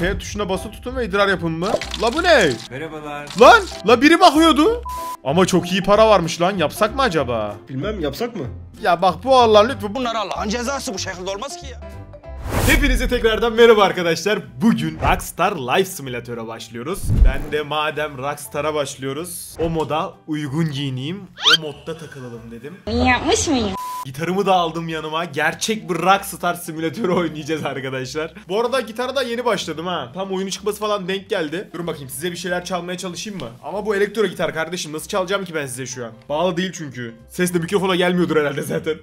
F tuşuna basılı tutun ve idrar yapın mı? La bu ne? Merhabalar. Lan! La biri bakıyordu. Ama çok iyi para varmış lan. Yapsak mı acaba? Bilmem yapsak mı? Ya bak bu Allah lütfen bunlar Allah'ın cezası bu şekilde olmaz ki ya. Hepinize tekrardan merhaba arkadaşlar. Bugün Rockstar Life Simulator'a başlıyoruz. Ben de madem Rockstar'a başlıyoruz, o moda uygun giyineyim, o modda takılalım dedim. Yapmış mıyım? Gitarımı da aldım yanıma. Gerçek bir Rockstar simülatörü oynayacağız arkadaşlar. Bu arada gitara da yeni başladım ha. Tam oyunu çıkması falan denk geldi. Durun bakayım size bir şeyler çalmaya çalışayım mı? Ama bu elektro gitar kardeşim nasıl çalacağım ki ben size şu an? Bağlı değil çünkü. Ses de mikrofona gelmiyordur herhalde zaten.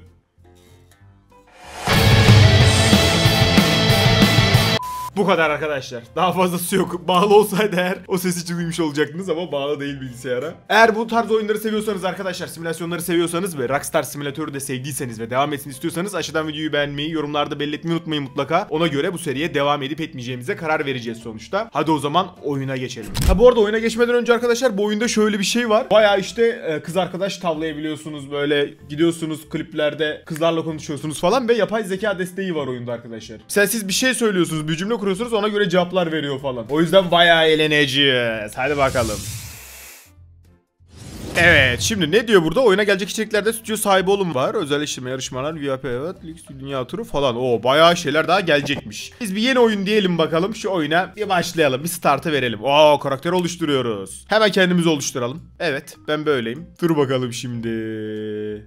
Bu kadar arkadaşlar. Daha fazlası yok. Bağlı olsaydı eğer o sesi duymuş olacaktınız ama bağlı değil bilgisayara. Eğer bu tarz oyunları seviyorsanız arkadaşlar simülasyonları seviyorsanız ve Rockstar simülatörü de sevdiyseniz ve devam etsin istiyorsanız aşağıdan videoyu beğenmeyi, yorumlarda belirtmeyi unutmayın mutlaka. Ona göre bu seriye devam edip etmeyeceğimize karar vereceğiz sonuçta. Hadi o zaman oyuna geçelim. Ha bu arada oyuna geçmeden önce arkadaşlar bu oyunda şöyle bir şey var. Baya işte e, kız arkadaş tavlayabiliyorsunuz böyle gidiyorsunuz kliplerde kızlarla konuşuyorsunuz falan ve yapay zeka desteği var oyunda arkadaşlar. Mesela siz bir şey söylüyorsunuz bir cümle kuruyorsunuz soruyorsunuz ona göre cevaplar veriyor falan. O yüzden bayağı eğleneceğiz. Hadi bakalım. Evet şimdi ne diyor burada? Oyuna gelecek içeriklerde stüdyo sahibi olun var. Özelleştirme, yarışmalar, VIP, evet, lüks dünya turu falan. O bayağı şeyler daha gelecekmiş. Biz bir yeni oyun diyelim bakalım. Şu oyuna bir başlayalım. Bir startı verelim. Oo karakter oluşturuyoruz. Hemen kendimizi oluşturalım. Evet ben böyleyim. Dur bakalım şimdi.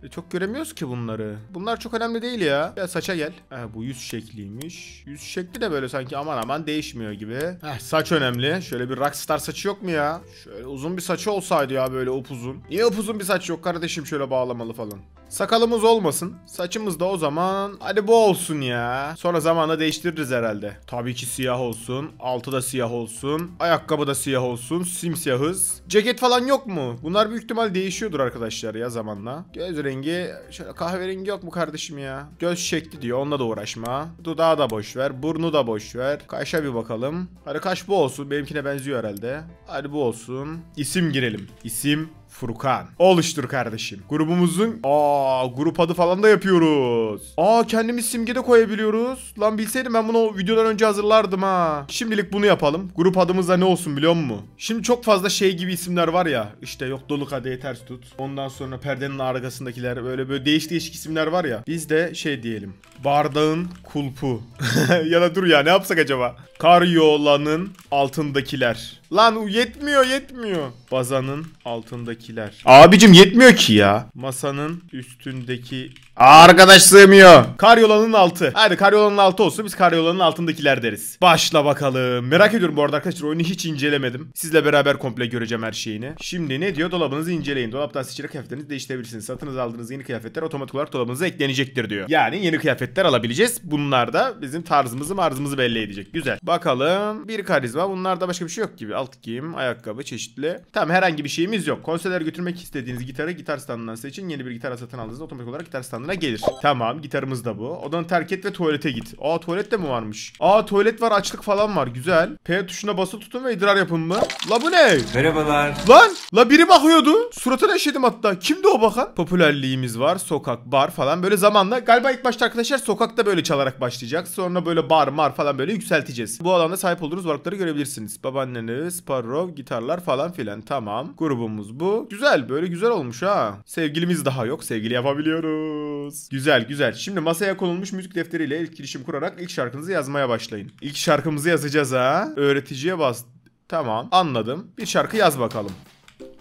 E, çok göremiyoruz ki bunları. Bunlar çok önemli değil ya. Ya saça gel. Ha, bu yüz şekliymiş. Yüz şekli de böyle sanki aman aman değişmiyor gibi. Heh, saç önemli. Şöyle bir rockstar saçı yok mu ya? Şöyle uzun bir saçı olsaydı ya böyle upuzun uzun. Niye upuzun bir saç yok kardeşim şöyle bağlamalı falan. Sakalımız olmasın. Saçımız da o zaman hadi bu olsun ya. Sonra zamanla değiştiririz herhalde. Tabii ki siyah olsun. Altı da siyah olsun. Ayakkabı da siyah olsun. Simsiyahız. Ceket falan yok mu? Bunlar büyük ihtimal değişiyordur arkadaşlar ya zamanla. Göz rengi şöyle kahverengi yok mu kardeşim ya? Göz şekli diyor. Onunla da uğraşma. Dudağı da boş ver. Burnu da boş ver. Kaşa bir bakalım. Hadi kaş bu olsun. Benimkine benziyor herhalde. Hadi bu olsun. İsim girelim. İsim Furkan. Oluştur kardeşim. Grubumuzun aa grup adı falan da yapıyoruz. Aa kendimiz simge de koyabiliyoruz. Lan bilseydim ben bunu videodan önce hazırlardım ha. Şimdilik bunu yapalım. Grup adımızda ne olsun biliyor musun? Şimdi çok fazla şey gibi isimler var ya. İşte yok doluk kadeyi ters tut. Ondan sonra perdenin arkasındakiler böyle böyle değiş değişik isimler var ya. Biz de şey diyelim. Bardağın kulpu. ya da dur ya ne yapsak acaba? Karyolanın altındakiler. Lan yetmiyor yetmiyor. Bazanın altındakiler. Abicim yetmiyor ki ya. Masanın üstündeki Arkadaş sığmıyor. Karyolanın altı. Hadi karyolanın altı olsun biz karyolanın altındakiler deriz. Başla bakalım. Merak ediyorum bu arada arkadaşlar oyunu hiç incelemedim. Sizle beraber komple göreceğim her şeyini. Şimdi ne diyor? Dolabınızı inceleyin. Dolaptan seçerek kıyafetlerinizi değiştirebilirsiniz. Satınız aldığınız yeni kıyafetler otomatik olarak dolabınıza eklenecektir diyor. Yani yeni kıyafetler alabileceğiz. Bunlar da bizim tarzımızı marzımızı belli edecek. Güzel. Bakalım. Bir karizma. Bunlarda başka bir şey yok gibi. Alt giyim, ayakkabı çeşitli. Tam herhangi bir şeyimiz yok. Konserler götürmek istediğiniz gitarı gitar standından seçin. Yeni bir gitar satın aldığınızda otomatik olarak gitar standı anlamına gelir. Tamam gitarımız da bu. Odanı terk et ve tuvalete git. Aa tuvalet de mi varmış? Aa tuvalet var açlık falan var güzel. P tuşuna basılı tutun ve idrar yapın mı? La bu ne? Merhabalar. Lan la biri bakıyordu. Suratına işedim hatta. Kimdi o bakan? Popülerliğimiz var. Sokak, bar falan böyle zamanla. Galiba ilk başta arkadaşlar sokakta böyle çalarak başlayacak. Sonra böyle bar, mar falan böyle yükselteceğiz. Bu alanda sahip olduğunuz varlıkları görebilirsiniz. Babaanneniz, Sparrow, gitarlar falan filan. Tamam. Grubumuz bu. Güzel böyle güzel olmuş ha. Sevgilimiz daha yok. Sevgili yapabiliyoruz yapıyoruz. Güzel güzel. Şimdi masaya konulmuş müzik defteriyle ilk girişim kurarak ilk şarkınızı yazmaya başlayın. İlk şarkımızı yazacağız ha. Öğreticiye bas. Tamam anladım. Bir şarkı yaz bakalım.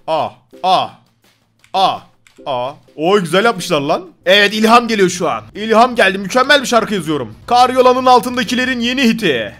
A. A. A. A. Oy güzel yapmışlar lan. Evet ilham geliyor şu an. İlham geldi. Mükemmel bir şarkı yazıyorum. Kar yolanın altındakilerin yeni hiti.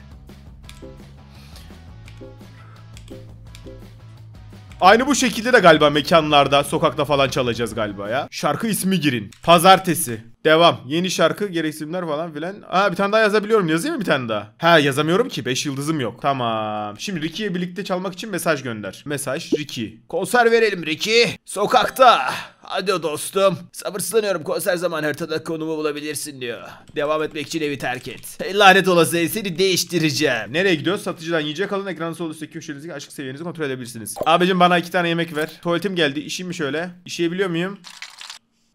Aynı bu şekilde de galiba mekanlarda, sokakta falan çalacağız galiba ya. Şarkı ismi girin. Pazartesi. Devam. Yeni şarkı, gereksinimler falan filan. Aa bir tane daha yazabiliyorum. Yazayım mı bir tane daha? Ha yazamıyorum ki. 5 yıldızım yok. Tamam. Şimdi Ricky'ye birlikte çalmak için mesaj gönder. Mesaj Ricky. Konser verelim Ricky. Sokakta. Hadi dostum. Sabırsızlanıyorum konser zaman haritada konumu bulabilirsin diyor. Devam etmek için evi terk et. Hey, lanet olası seni değiştireceğim. Nereye gidiyoruz? Satıcıdan yiyecek alın. Ekranın sol üstteki köşenizdeki aşk seviyenizi kontrol edebilirsiniz. Abicim bana iki tane yemek ver. Tuvaletim geldi. İşim mi şöyle? İşeyebiliyor muyum?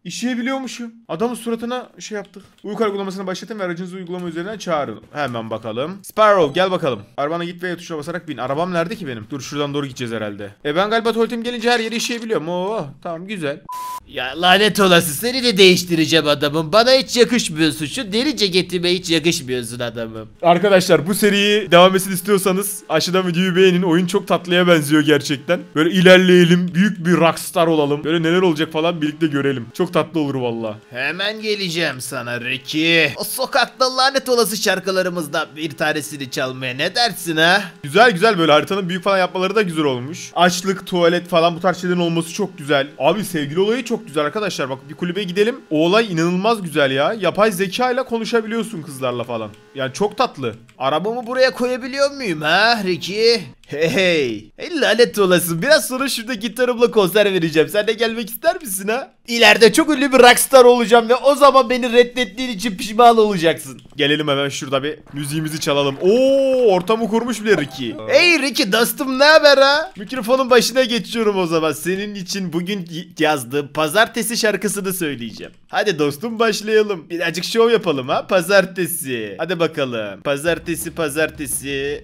İşleyebiliyormuşum. Adamın suratına şey yaptık. Uyku uygulamasını başlatın ve aracınızı uygulama üzerinden çağırın. Hemen bakalım. Sparrow gel bakalım. Arabana git ve tuşa basarak bin. Arabam nerede ki benim? Dur şuradan doğru gideceğiz herhalde. E ben galiba tuvaletim gelince her yeri işleyebiliyorum. Oo tamam güzel. Ya lanet olası seni de değiştireceğim adamım. Bana hiç yakışmıyorsun. Şu deri ceketime hiç yakışmıyorsun adamım. Arkadaşlar bu seriyi devam etsin istiyorsanız aşağıdan videoyu beğenin. Oyun çok tatlıya benziyor gerçekten. Böyle ilerleyelim. Büyük bir rockstar olalım. Böyle neler olacak falan birlikte görelim. Çok çok tatlı olur valla. Hemen geleceğim sana Ricky. O sokakta lanet olası şarkılarımızda bir tanesini çalmaya ne dersin ha? Güzel güzel böyle haritanın büyük falan yapmaları da güzel olmuş. Açlık, tuvalet falan bu tarz şeylerin olması çok güzel. Abi sevgili olayı çok güzel arkadaşlar. Bak bir kulübe gidelim. O olay inanılmaz güzel ya. Yapay zeka ile konuşabiliyorsun kızlarla falan. Yani çok tatlı. Arabamı buraya koyabiliyor muyum ha Ricky? Hey hey. Hey lanet olasın. Biraz sonra şurada gitarımla konser vereceğim. Sen de gelmek ister misin ha? İleride çok ünlü bir rockstar olacağım ve o zaman beni reddettiğin için pişman olacaksın. Gelelim hemen şurada bir müziğimizi çalalım. Oo ortamı kurmuş bile Ricky. Hey Ricky dostum ne haber ha? Mikrofonun başına geçiyorum o zaman. Senin için bugün yazdığım pazartesi şarkısını söyleyeceğim. Hadi dostum başlayalım. Birazcık şov yapalım ha pazartesi. Hadi bakalım. Pazartesi pazartesi.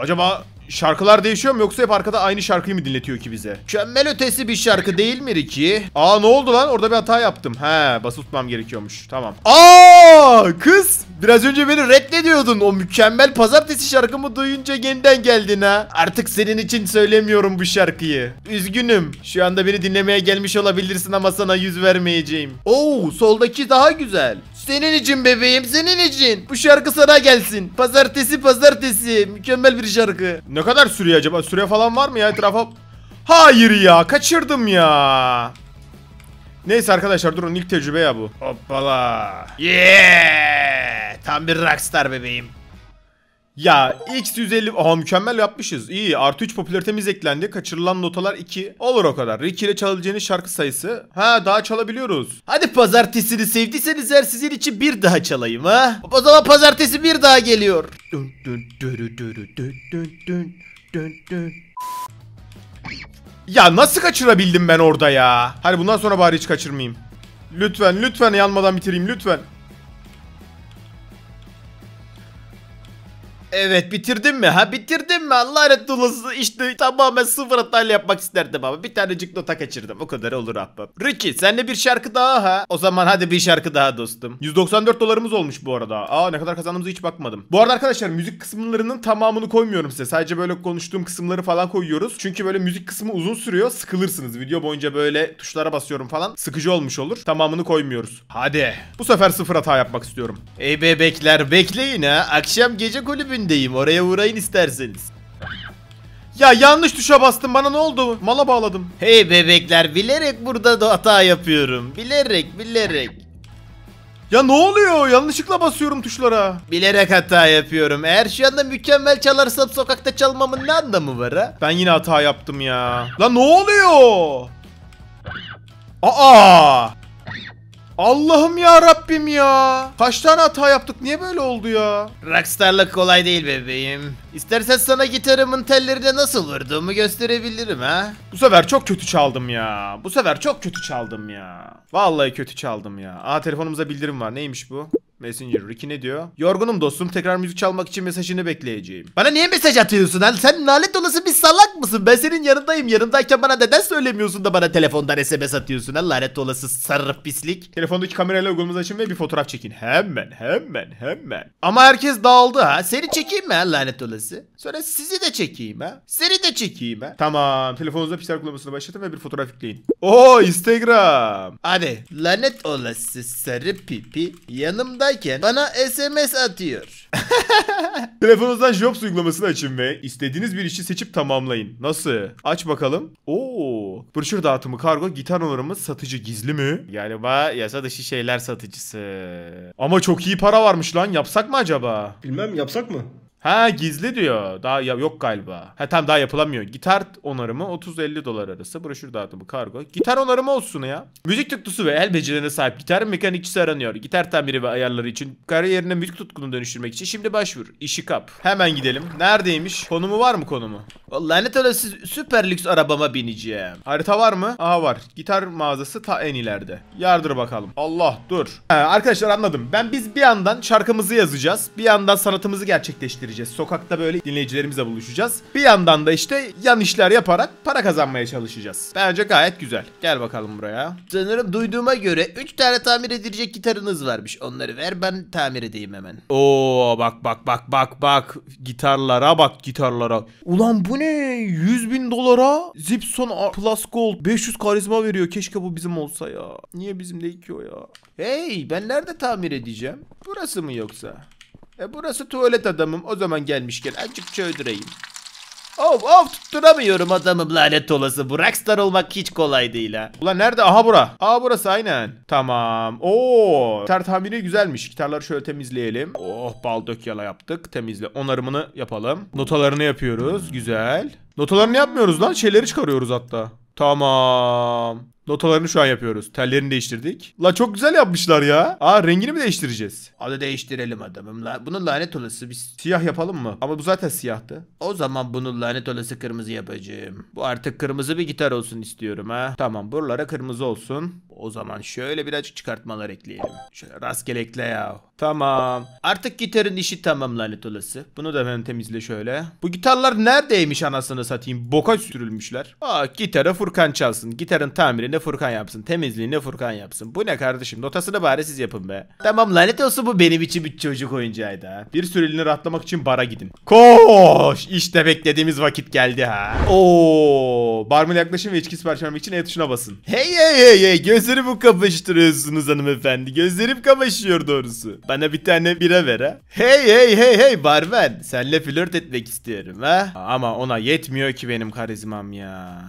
Acaba Şarkılar değişiyor mu yoksa hep arkada aynı şarkıyı mı dinletiyor ki bize? Mükemmel ötesi bir şarkı değil mi Riki? Aa ne oldu lan? Orada bir hata yaptım. He basılı tutmam gerekiyormuş. Tamam. Aa kız biraz önce beni reddediyordun. O mükemmel pazartesi şarkımı duyunca yeniden geldin ha. Artık senin için söylemiyorum bu şarkıyı. Üzgünüm. Şu anda beni dinlemeye gelmiş olabilirsin ama sana yüz vermeyeceğim. Oo soldaki daha güzel. Senin için bebeğim senin için. Bu şarkı sana gelsin. Pazartesi pazartesi. Mükemmel bir şarkı. Ne kadar sürüyor acaba? Süre falan var mı ya etrafa? Hayır ya kaçırdım ya. Neyse arkadaşlar durun ilk tecrübe ya bu. Hoppala. Yeah. Tam bir rockstar bebeğim. Ya X150 aha mükemmel yapmışız. İyi artı 3 popülaritemiz eklendi. Kaçırılan notalar 2. Olur o kadar. Ricky ile çalabileceğiniz şarkı sayısı. Ha daha çalabiliyoruz. Hadi pazartesini sevdiyseniz eğer sizin için bir daha çalayım ha. O zaman pazartesi bir daha geliyor. Ya nasıl kaçırabildim ben orada ya? Hadi bundan sonra bari hiç kaçırmayayım. Lütfen lütfen yanmadan bitireyim lütfen. Evet bitirdim mi? Ha bitirdim mi? Allah lanet olası işte tamamen sıfır hatayla yapmak isterdim ama bir tanecik nota kaçırdım. O kadar olur ahbap. Ricky senle bir şarkı daha ha. O zaman hadi bir şarkı daha dostum. 194 dolarımız olmuş bu arada. Aa ne kadar kazandığımızı hiç bakmadım. Bu arada arkadaşlar müzik kısımlarının tamamını koymuyorum size. Sadece böyle konuştuğum kısımları falan koyuyoruz. Çünkü böyle müzik kısmı uzun sürüyor. Sıkılırsınız. Video boyunca böyle tuşlara basıyorum falan. Sıkıcı olmuş olur. Tamamını koymuyoruz. Hadi. Bu sefer sıfır hata yapmak istiyorum. Ey bebekler bekleyin ha. Akşam gece kulübünde Berlin'deyim. Oraya uğrayın isterseniz. Ya yanlış tuşa bastım bana ne oldu? Mala bağladım. Hey bebekler bilerek burada da hata yapıyorum. Bilerek bilerek. Ya ne oluyor? Yanlışlıkla basıyorum tuşlara. Bilerek hata yapıyorum. Eğer şu anda mükemmel çalarsam sokakta çalmamın ne anlamı var ha? Ben yine hata yaptım ya. Lan ne oluyor? Aa! Allah'ım ya Rabbim ya. Kaç tane hata yaptık? Niye böyle oldu ya? Rockstarlık kolay değil bebeğim. İstersen sana gitarımın tellerine nasıl vurduğumu gösterebilirim ha. Bu sefer çok kötü çaldım ya. Bu sefer çok kötü çaldım ya. Vallahi kötü çaldım ya. Aa telefonumuza bildirim var. Neymiş bu? Messenger Ricky ne diyor? Yorgunum dostum tekrar müzik çalmak için mesajını bekleyeceğim. Bana niye mesaj atıyorsun lan? Sen lanet olası bir salak mısın? Ben senin yanındayım. Yanındayken bana neden söylemiyorsun da bana telefondan SMS atıyorsun lan lanet olası sarı pislik. Telefondaki kamerayla uygulamanızı açın ve bir fotoğraf çekin. Hemen hemen hemen. Ama herkes dağıldı ha. Seni çekeyim mi ha lanet olası? Sonra sizi de çekeyim ha. Seni de çekeyim ha. Tamam. Telefonunuzda pisler uygulamasını başlatın ve bir fotoğraf yükleyin. Oo Instagram. Abi lanet olası sarı pipi yanımda yolundayken bana SMS atıyor. Telefonunuzdan Jobs uygulamasını açın ve istediğiniz bir işi seçip tamamlayın. Nasıl? Aç bakalım. Oo, broşür dağıtımı, kargo, gitar onarımı, satıcı gizli mi? Galiba yasa dışı şeyler satıcısı. Ama çok iyi para varmış lan. Yapsak mı acaba? Bilmem yapsak mı? Ha gizli diyor. Daha ya, yok galiba. Ha tam daha yapılamıyor. Gitar onarımı 30-50 dolar arası. Broşür dağıtımı kargo. Gitar onarımı olsun ya. Müzik tutkusu ve el becerilerine sahip gitarın mekanikçisi aranıyor. Gitar tamiri ve ayarları için kariyerine müzik tutkunu dönüştürmek için şimdi başvur. İşi kap. Hemen gidelim. Neredeymiş? Konumu var mı konumu? Lanet olası süper lüks arabama bineceğim. Harita var mı? Aha var. Gitar mağazası ta en ileride. Yardır bakalım. Allah dur. Ha, arkadaşlar anladım. Ben biz bir yandan şarkımızı yazacağız. Bir yandan sanatımızı gerçekleştireceğiz gireceğiz. Sokakta böyle dinleyicilerimizle buluşacağız. Bir yandan da işte yan işler yaparak para kazanmaya çalışacağız. Bence gayet güzel. Gel bakalım buraya. Sanırım duyduğuma göre 3 tane tamir edilecek gitarınız varmış. Onları ver ben tamir edeyim hemen. Oo bak bak bak bak bak. Gitarlara bak gitarlara. Ulan bu ne? 100 bin dolara Zipson Plus Gold 500 karizma veriyor. Keşke bu bizim olsa ya. Niye bizim de iki o ya? Hey ben nerede tamir edeceğim? Burası mı yoksa? E burası tuvalet adamım. O zaman gelmişken azıcık çöldüreyim. Of of tutturamıyorum adamım lanet olası. Bu rockstar olmak hiç kolay değil ha. Ulan nerede? Aha bura. Aa burası aynen. Tamam. Oo. Gitar tamiri güzelmiş. Gitarları şöyle temizleyelim. Oh bal dök yala yaptık. Temizle. Onarımını yapalım. Notalarını yapıyoruz. Güzel. Notalarını yapmıyoruz lan. Şeyleri çıkarıyoruz hatta. Tamam. Notalarını şu an yapıyoruz. Tellerini değiştirdik. La çok güzel yapmışlar ya. Aa rengini mi değiştireceğiz? Hadi değiştirelim adamım. La, bunun lanet olası biz siyah yapalım mı? Ama bu zaten siyahtı. O zaman bunun lanet olası kırmızı yapacağım. Bu artık kırmızı bir gitar olsun istiyorum ha. Tamam buralara kırmızı olsun. O zaman şöyle birazcık çıkartmalar ekleyelim. Şöyle rastgele ekle ya. Tamam. Artık gitarın işi tamam lanet olası. Bunu da hemen temizle şöyle. Bu gitarlar neredeymiş anasını satayım? Boka sürülmüşler. Aa gitarı Furkan çalsın. Gitarın tamiri ne? Furkan yapsın. Temizliğini Furkan yapsın. Bu ne kardeşim? Notasını bari siz yapın be. Tamam lanet olsun bu benim için bir çocuk oyuncağıydı ha. Bir süreliğine rahatlamak için bara gidin. Koş! İşte beklediğimiz vakit geldi ha. Oo! Barman yaklaşın ve içki sipariş vermek için E tuşuna basın. Hey hey hey hey! Gözlerimi kamaştırıyorsunuz hanımefendi. Gözlerim kamaşıyor doğrusu. Bana bir tane bira ver ha. Hey hey hey hey barman. Senle flört etmek istiyorum ha. Ama ona yetmiyor ki benim karizmam ya.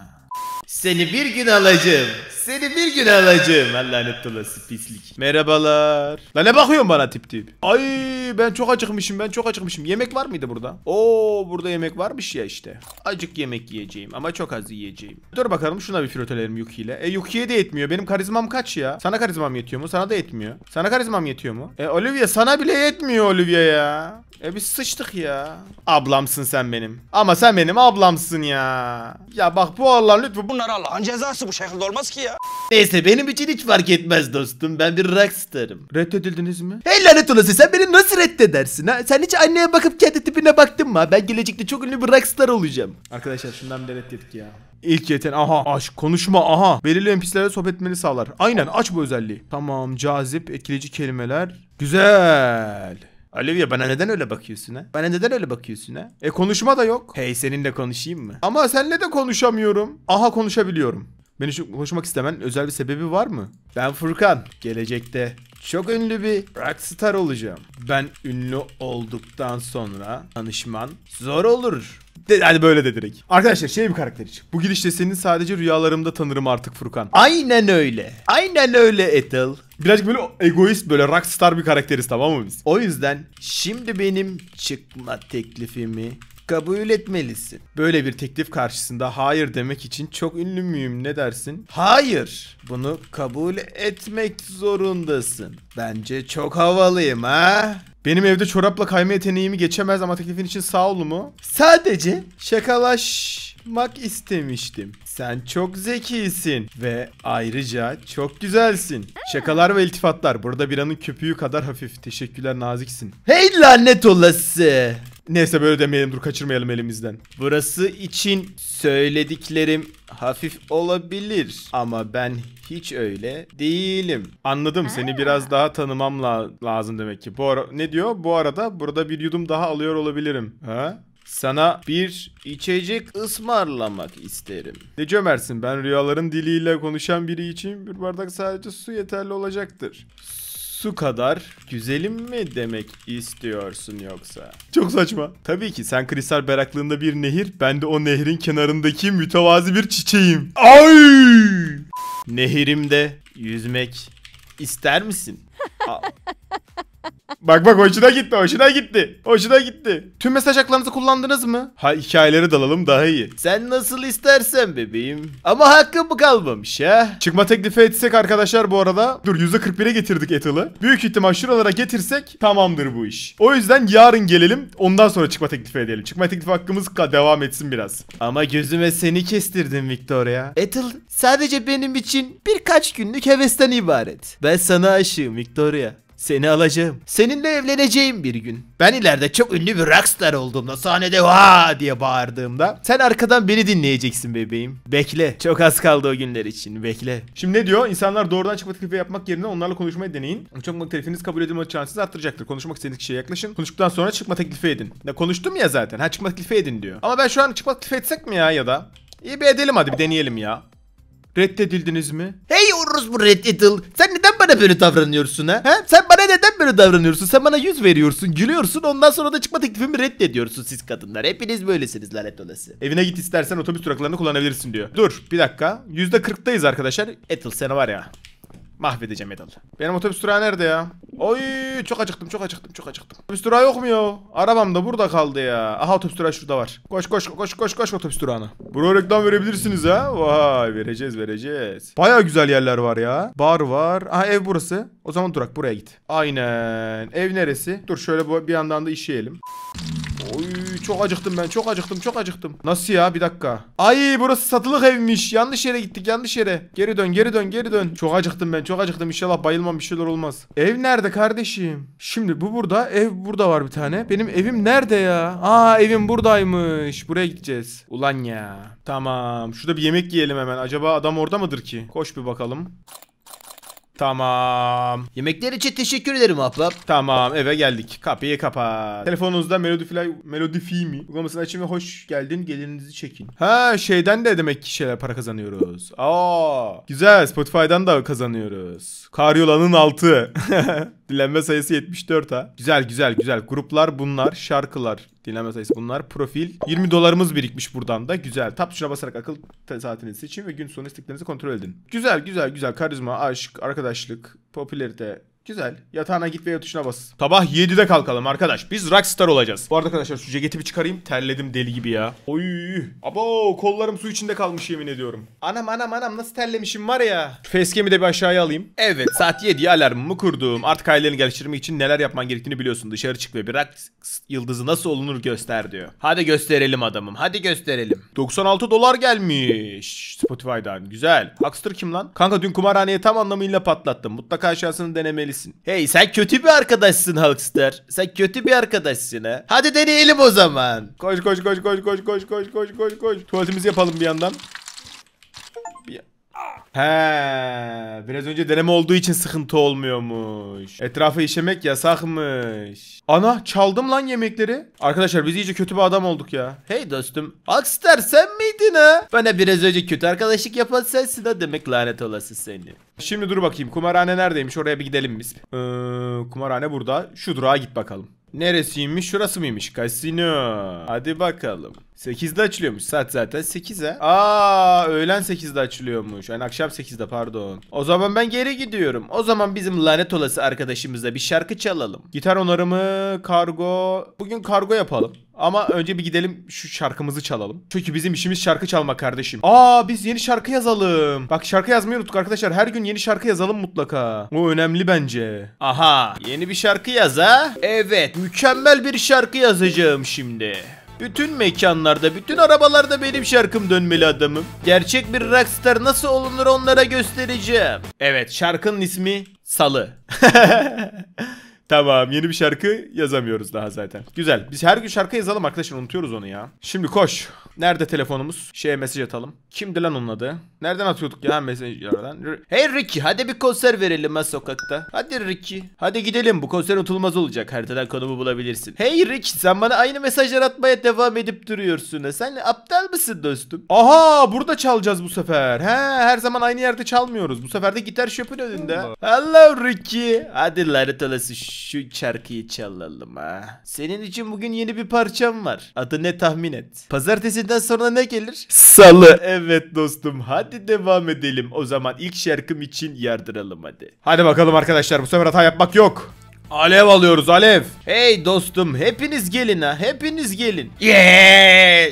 Seni bir gün alacağım. Seni bir gün alacağım. Allah lanet olası pislik. Merhabalar. Lan ne bakıyorsun bana tip tip? Ay ben çok acıkmışım ben çok acıkmışım. Yemek var mıydı burada? Oo burada yemek varmış ya işte. Acık yemek yiyeceğim ama çok az yiyeceğim. Dur bakalım şuna bir flörtelerim Yuki ile. E Yuki'ye de yetmiyor. Benim karizmam kaç ya? Sana karizmam yetiyor mu? Sana da yetmiyor. Sana karizmam yetiyor mu? E Olivia sana bile yetmiyor Olivia ya. E biz sıçtık ya. Ablamsın sen benim. Ama sen benim ablamsın ya. Ya bak bu Allah lütfen bunlar Allah'ın cezası bu şekilde olmaz ki ya. Neyse benim için hiç fark etmez dostum. Ben bir rockstarım. Reddedildiniz mi? Hey lanet olası sen beni nasıl reddedersin ha? Sen hiç anneye bakıp kendi tipine baktın mı? Ben gelecekte çok ünlü bir rockstar olacağım. Arkadaşlar şundan bir reddedik ya. İlk yeten aha aşk konuşma aha belirli NPC'lerle sohbet etmeni sağlar. Aynen aç bu özelliği. Tamam cazip etkileyici kelimeler. Güzel. Olivia bana neden öyle bakıyorsun ha? Bana neden öyle bakıyorsun ha? E konuşma da yok. Hey seninle konuşayım mı? Ama seninle de konuşamıyorum. Aha konuşabiliyorum. Beni şu konuşmak istemen özel bir sebebi var mı? Ben Furkan. Gelecekte çok ünlü bir rockstar olacağım. Ben ünlü olduktan sonra tanışman zor olur. De, hadi böyle de direkt. Arkadaşlar şey bir karakter için. Bu girişte seni sadece rüyalarımda tanırım artık Furkan. Aynen öyle. Aynen öyle Ethel birazcık böyle egoist böyle rockstar bir karakteriz tamam mı biz? O yüzden şimdi benim çıkma teklifimi kabul etmelisin. Böyle bir teklif karşısında hayır demek için çok ünlü müyüm ne dersin? Hayır. Bunu kabul etmek zorundasın. Bence çok havalıyım ha. Benim evde çorapla kayma yeteneğimi geçemez ama teklifin için sağ ol mu? Sadece şakalaş yapmak istemiştim. Sen çok zekisin ve ayrıca çok güzelsin. Şakalar ve iltifatlar. Burada biranın köpüğü kadar hafif. Teşekkürler naziksin. Hey lanet olası. Neyse böyle demeyelim dur kaçırmayalım elimizden. Burası için söylediklerim hafif olabilir ama ben hiç öyle değilim. Anladım seni biraz daha tanımam la- lazım demek ki. Bu ara- ne diyor? Bu arada burada bir yudum daha alıyor olabilirim. Ha? Sana bir içecek ısmarlamak isterim. Ne cömertsin ben rüyaların diliyle konuşan biri için bir bardak sadece su yeterli olacaktır. Su kadar güzelim mi demek istiyorsun yoksa? Çok saçma. Tabii ki sen kristal beraklığında bir nehir, ben de o nehrin kenarındaki mütevazi bir çiçeğim. Ay! Nehirimde yüzmek ister misin? Bak bak hoşuna gitti hoşuna gitti. Hoşuna gitti. Tüm mesaj haklarınızı kullandınız mı? Ha hikayelere dalalım daha iyi. Sen nasıl istersen bebeğim. Ama hakkım mı kalmamış ha? Çıkma teklifi etsek arkadaşlar bu arada. Dur %41'e getirdik Ethel'ı. Büyük ihtimal şuralara getirsek tamamdır bu iş. O yüzden yarın gelelim ondan sonra çıkma teklifi edelim. Çıkma teklifi hakkımız devam etsin biraz. Ama gözüme seni kestirdim Victoria. Ethel sadece benim için birkaç günlük hevesten ibaret. Ben sana aşığım Victoria. Seni alacağım. Seninle evleneceğim bir gün. Ben ileride çok ünlü bir rockstar olduğumda sahnede vaa diye bağırdığımda sen arkadan beni dinleyeceksin bebeğim. Bekle. Çok az kaldı o günler için. Bekle. Şimdi ne diyor? İnsanlar doğrudan çıkma teklifi yapmak yerine onlarla konuşmayı deneyin. Çıkma teklifiniz kabul edilme şansınızı arttıracaktır. Konuşmak istediğiniz kişiye yaklaşın. Konuştuktan sonra çıkma teklifi edin. Ya konuştum ya zaten. Ha çıkma teklifi edin diyor. Ama ben şu an çıkma teklifi etsek mi ya ya da? İyi bir edelim hadi bir deneyelim ya. Reddedildiniz mi? Hey Uruz bu reddedil. Sen ne neden böyle davranıyorsun ha? ha? Sen bana neden böyle davranıyorsun? Sen bana yüz veriyorsun, gülüyorsun. Ondan sonra da çıkma teklifimi reddediyorsun siz kadınlar. Hepiniz böylesiniz lanet olası. Evine git istersen otobüs duraklarını kullanabilirsin diyor. Dur bir dakika. %40'dayız arkadaşlar. Ethel sen var ya. Mahvedeceğim medalı. Benim otobüs durağı nerede ya? Oy çok acıktım çok acıktım çok acıktım. Otobüs durağı yok mu ya? Arabam da burada kaldı ya. Aha otobüs durağı şurada var. Koş koş koş koş koş otobüs durağına. Buraya reklam verebilirsiniz ha. Vay vereceğiz vereceğiz. Baya güzel yerler var ya. Bar var. Aha ev burası. O zaman durak buraya git. Aynen. Ev neresi? Dur şöyle bir yandan da işleyelim. Oy çok acıktım ben çok acıktım çok acıktım. Nasıl ya bir dakika. Ay burası satılık evmiş. Yanlış yere gittik yanlış yere. Geri dön geri dön geri dön. Çok acıktım ben çok acıktım inşallah bayılmam bir şeyler olmaz. Ev nerede kardeşim? Şimdi bu burada ev burada var bir tane. Benim evim nerede ya? Aa evim buradaymış. Buraya gideceğiz. Ulan ya. Tamam şurada bir yemek yiyelim hemen. Acaba adam orada mıdır ki? Koş bir bakalım. Tamam. Yemekler için teşekkür ederim ahbap. Tamam eve geldik. Kapıyı kapat. Telefonunuzda Melodify, Melodify mi? Uygulamasını açın ve hoş geldin gelirinizi çekin. Ha şeyden de demek ki şeyler para kazanıyoruz. Aa, güzel Spotify'dan da kazanıyoruz. Karyola'nın altı. Dinlenme sayısı 74 ha. Güzel güzel güzel. Gruplar bunlar. Şarkılar. Dinleme sayısı bunlar. Profil. 20 dolarımız birikmiş buradan da. Güzel. Tap tuşuna basarak akıl saatinizi seçin ve gün sonu isteklerinizi kontrol edin. Güzel güzel güzel. Karizma, aşk, arkadaşlık, popülerite, Güzel. Yatağına git ve yatışına bas. Sabah 7'de kalkalım arkadaş. Biz rockstar olacağız. Bu arada arkadaşlar şu ceketi bir çıkarayım. Terledim deli gibi ya. Oy. Abo kollarım su içinde kalmış yemin ediyorum. Anam anam anam nasıl terlemişim var ya. Feskemi de bir aşağıya alayım. Evet saat 7'ye alarmımı kurdum. Artık ailelerini geliştirmek için neler yapman gerektiğini biliyorsun. Dışarı çık ve bir rock yıldızı nasıl olunur göster diyor. Hadi gösterelim adamım. Hadi gösterelim. 96 dolar gelmiş. Spotify'dan. Güzel. Huckster kim lan? Kanka dün kumarhaneye tam anlamıyla patlattım. Mutlaka aşağısını denemeli değilsin. Hey sen kötü bir arkadaşsın Hulkster. Sen kötü bir arkadaşsın ha. Hadi deneyelim o zaman. Koş koş koş koş koş koş koş koş koş koş. Tuvaletimizi yapalım bir yandan. He, biraz önce deneme olduğu için sıkıntı olmuyormuş. Etrafı işemek yasakmış. Ana çaldım lan yemekleri. Arkadaşlar biz iyice kötü bir adam olduk ya. Hey dostum. Akstar sen miydin ha? Bana biraz önce kötü arkadaşlık yapan sensin ha demek lanet olası seni. Şimdi dur bakayım kumarhane neredeymiş oraya bir gidelim biz. Ee, kumarhane burada. Şu durağa git bakalım. Neresiymiş şurası mıymış? Kasino. Hadi bakalım. 8'de açılıyormuş saat zaten 8'e. Aa öğlen 8'de açılıyormuş. Yani akşam 8'de pardon. O zaman ben geri gidiyorum. O zaman bizim lanet olası arkadaşımızla bir şarkı çalalım. Gitar onarımı, kargo. Bugün kargo yapalım. Ama önce bir gidelim şu şarkımızı çalalım. Çünkü bizim işimiz şarkı çalmak kardeşim. Aa biz yeni şarkı yazalım. Bak şarkı yazmayı unuttuk arkadaşlar. Her gün yeni şarkı yazalım mutlaka. O önemli bence. Aha yeni bir şarkı yaz ha. Evet mükemmel bir şarkı yazacağım şimdi. Bütün mekanlarda, bütün arabalarda benim şarkım dönmeli adamım. Gerçek bir rockstar nasıl olunur onlara göstereceğim. Evet, şarkının ismi Salı. Tamam yeni bir şarkı yazamıyoruz daha zaten. Güzel. Biz her gün şarkı yazalım arkadaşlar unutuyoruz onu ya. Şimdi koş. Nerede telefonumuz? Şeye mesaj atalım. Kimdi lan onun adı? Nereden atıyorduk ya mesajlardan? Hey Ricky hadi bir konser verelim ha sokakta. Hadi Ricky. Hadi gidelim bu konser unutulmaz olacak. Haritadan konumu bulabilirsin. Hey Ricky, sen bana aynı mesajlar atmaya devam edip duruyorsun. Sen aptal mısın dostum? Aha burada çalacağız bu sefer. He her zaman aynı yerde çalmıyoruz. Bu sefer de gitar şöpün önünde. Hello Ricky. Hadi lanet olası şu şarkıyı çalalım ha. Senin için bugün yeni bir parçam var. Adı ne tahmin et. Pazartesinden sonra ne gelir? Salı. Evet dostum hadi devam edelim. O zaman ilk şarkım için yardıralım hadi. Hadi bakalım arkadaşlar bu sefer hata yapmak yok. Alev alıyoruz alev. Hey dostum hepiniz gelin ha hepiniz gelin. Yeah!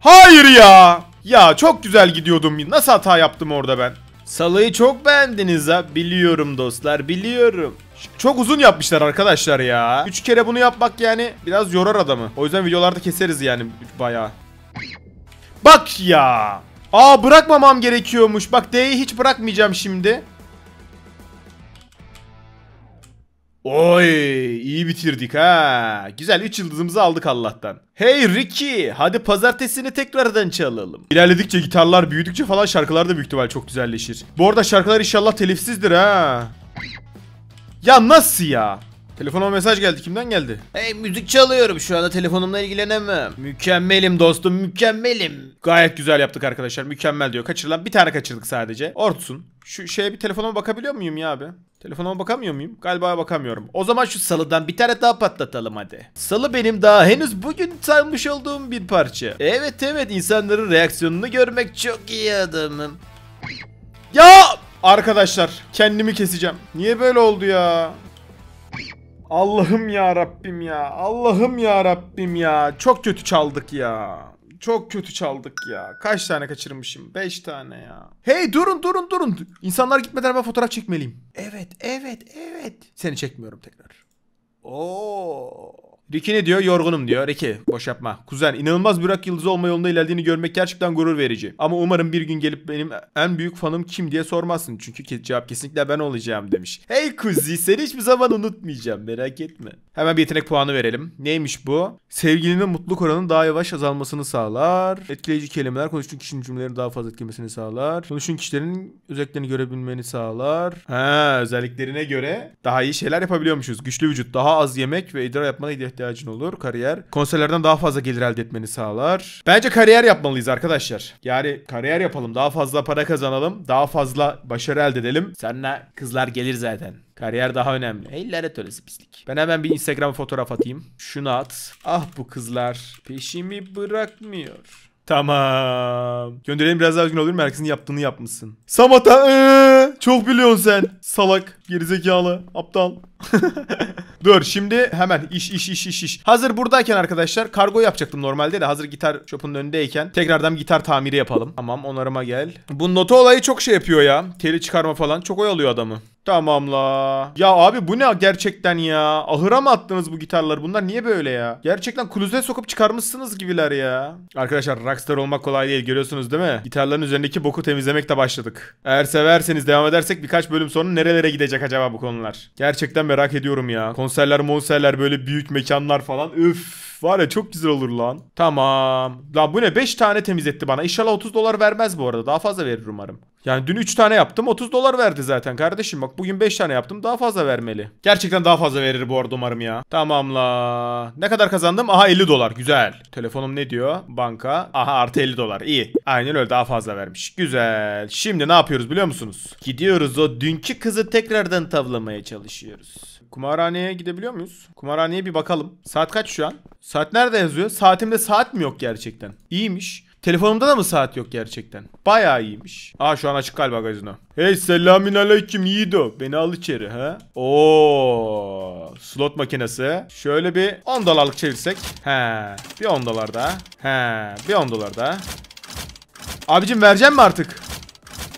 Hayır ya. Ya çok güzel gidiyordum. Nasıl hata yaptım orada ben? Salıyı çok beğendiniz ha. Biliyorum dostlar biliyorum. Çok uzun yapmışlar arkadaşlar ya. 3 kere bunu yapmak yani biraz yorar adamı. O yüzden videolarda keseriz yani bayağı. Bak ya. Aa bırakmamam gerekiyormuş. Bak D'yi hiç bırakmayacağım şimdi. Oy iyi bitirdik ha. Güzel 3 yıldızımızı aldık Allah'tan. Hey Ricky hadi pazartesini tekrardan çalalım. İlerledikçe gitarlar büyüdükçe falan şarkılar da büyük ihtimal çok güzelleşir. Bu arada şarkılar inşallah telifsizdir ha. Ya nasıl ya? Telefonuma mesaj geldi. Kimden geldi? Hey müzik çalıyorum. Şu anda telefonumla ilgilenemem. Mükemmelim dostum mükemmelim. Gayet güzel yaptık arkadaşlar. Mükemmel diyor. Kaçırılan bir tane kaçırdık sadece. Ortsun. Şu şeye bir telefonuma bakabiliyor muyum ya abi? Telefonuma bakamıyor muyum? Galiba bakamıyorum. O zaman şu salıdan bir tane daha patlatalım hadi. Salı benim daha henüz bugün sarmış olduğum bir parça. Evet evet insanların reaksiyonunu görmek çok iyi adamım. Ya! Arkadaşlar kendimi keseceğim. Niye böyle oldu ya? Allah'ım ya Rabbim ya. Allah'ım ya Rabbim ya. Çok kötü çaldık ya. Çok kötü çaldık ya. Kaç tane kaçırmışım? 5 tane ya. Hey durun durun durun. İnsanlar gitmeden ben fotoğraf çekmeliyim. Evet evet evet. Seni çekmiyorum tekrar. Oo. Ricky ne diyor? Yorgunum diyor. Ricky boş yapma. Kuzen inanılmaz bir Burak Yıldızı olma yolunda ilerlediğini görmek gerçekten gurur verici. Ama umarım bir gün gelip benim en büyük fanım kim diye sormazsın. Çünkü cevap kesinlikle ben olacağım demiş. Hey kuzi seni hiçbir zaman unutmayacağım merak etme. Hemen bir yetenek puanı verelim. Neymiş bu? Sevgilinin mutluluk oranının daha yavaş azalmasını sağlar. Etkileyici kelimeler konuştuğun kişinin cümlelerini daha fazla etkilemesini sağlar. Konuştuğun kişilerin özelliklerini görebilmeni sağlar. Ha özelliklerine göre daha iyi şeyler yapabiliyormuşuz. Güçlü vücut, daha az yemek ve idrar yapmana ihtiyaç ihtiyacın olur. Kariyer konserlerden daha fazla gelir elde etmeni sağlar. Bence kariyer yapmalıyız arkadaşlar. Yani kariyer yapalım. Daha fazla para kazanalım. Daha fazla başarı elde edelim. Seninle kızlar gelir zaten. Kariyer daha önemli. Hey lanet pislik. Ben hemen bir Instagram fotoğraf atayım. Şunu at. Ah bu kızlar peşimi bırakmıyor. Tamam. Gönderelim biraz daha üzgün olur mu? Herkesin yaptığını yapmışsın. Samata ee, çok biliyorsun sen. Salak, gerizekalı, aptal. Dur şimdi hemen iş iş iş iş iş. Hazır buradayken arkadaşlar kargo yapacaktım normalde de hazır gitar shop'un önündeyken tekrardan gitar tamiri yapalım. Tamam onarıma gel. Bu nota olayı çok şey yapıyor ya. Teli çıkarma falan çok oyalıyor adamı. Tamamla. Ya abi bu ne gerçekten ya? Ahıra mı attınız bu gitarları? Bunlar niye böyle ya? Gerçekten kuluze sokup çıkarmışsınız gibiler ya. Arkadaşlar rockstar olmak kolay değil görüyorsunuz değil mi? Gitarların üzerindeki boku temizlemekle başladık. Eğer severseniz devam edersek birkaç bölüm sonra nerelere gidecek acaba bu konular? Gerçekten merak ediyorum ya. Konserler monserler böyle büyük mekanlar falan. Üf. Üf, var ya çok güzel olur lan. Tamam. Lan bu ne 5 tane temizletti bana. İnşallah 30 dolar vermez bu arada. Daha fazla verir umarım. Yani dün 3 tane yaptım 30 dolar verdi zaten kardeşim. Bak bugün 5 tane yaptım daha fazla vermeli. Gerçekten daha fazla verir bu arada umarım ya. Tamam la. Ne kadar kazandım? Aha 50 dolar güzel. Telefonum ne diyor? Banka. Aha artı 50 dolar iyi. Aynen öyle daha fazla vermiş. Güzel. Şimdi ne yapıyoruz biliyor musunuz? Gidiyoruz o dünkü kızı tekrardan tavlamaya çalışıyoruz. Kumarhaneye gidebiliyor muyuz? Kumarhaneye bir bakalım. Saat kaç şu an? Saat nerede yazıyor? Saatimde saat mi yok gerçekten? İyiymiş. Telefonumda da mı saat yok gerçekten? Bayağı iyiymiş. Aa şu an açık galiba gazino. Hey selamün aleyküm Yiğido. Beni al içeri ha. Oo slot makinesi. Şöyle bir 10 dolarlık çevirsek. He bir 10 dolar daha. He bir 10 dolar daha. Abicim vereceğim mi artık?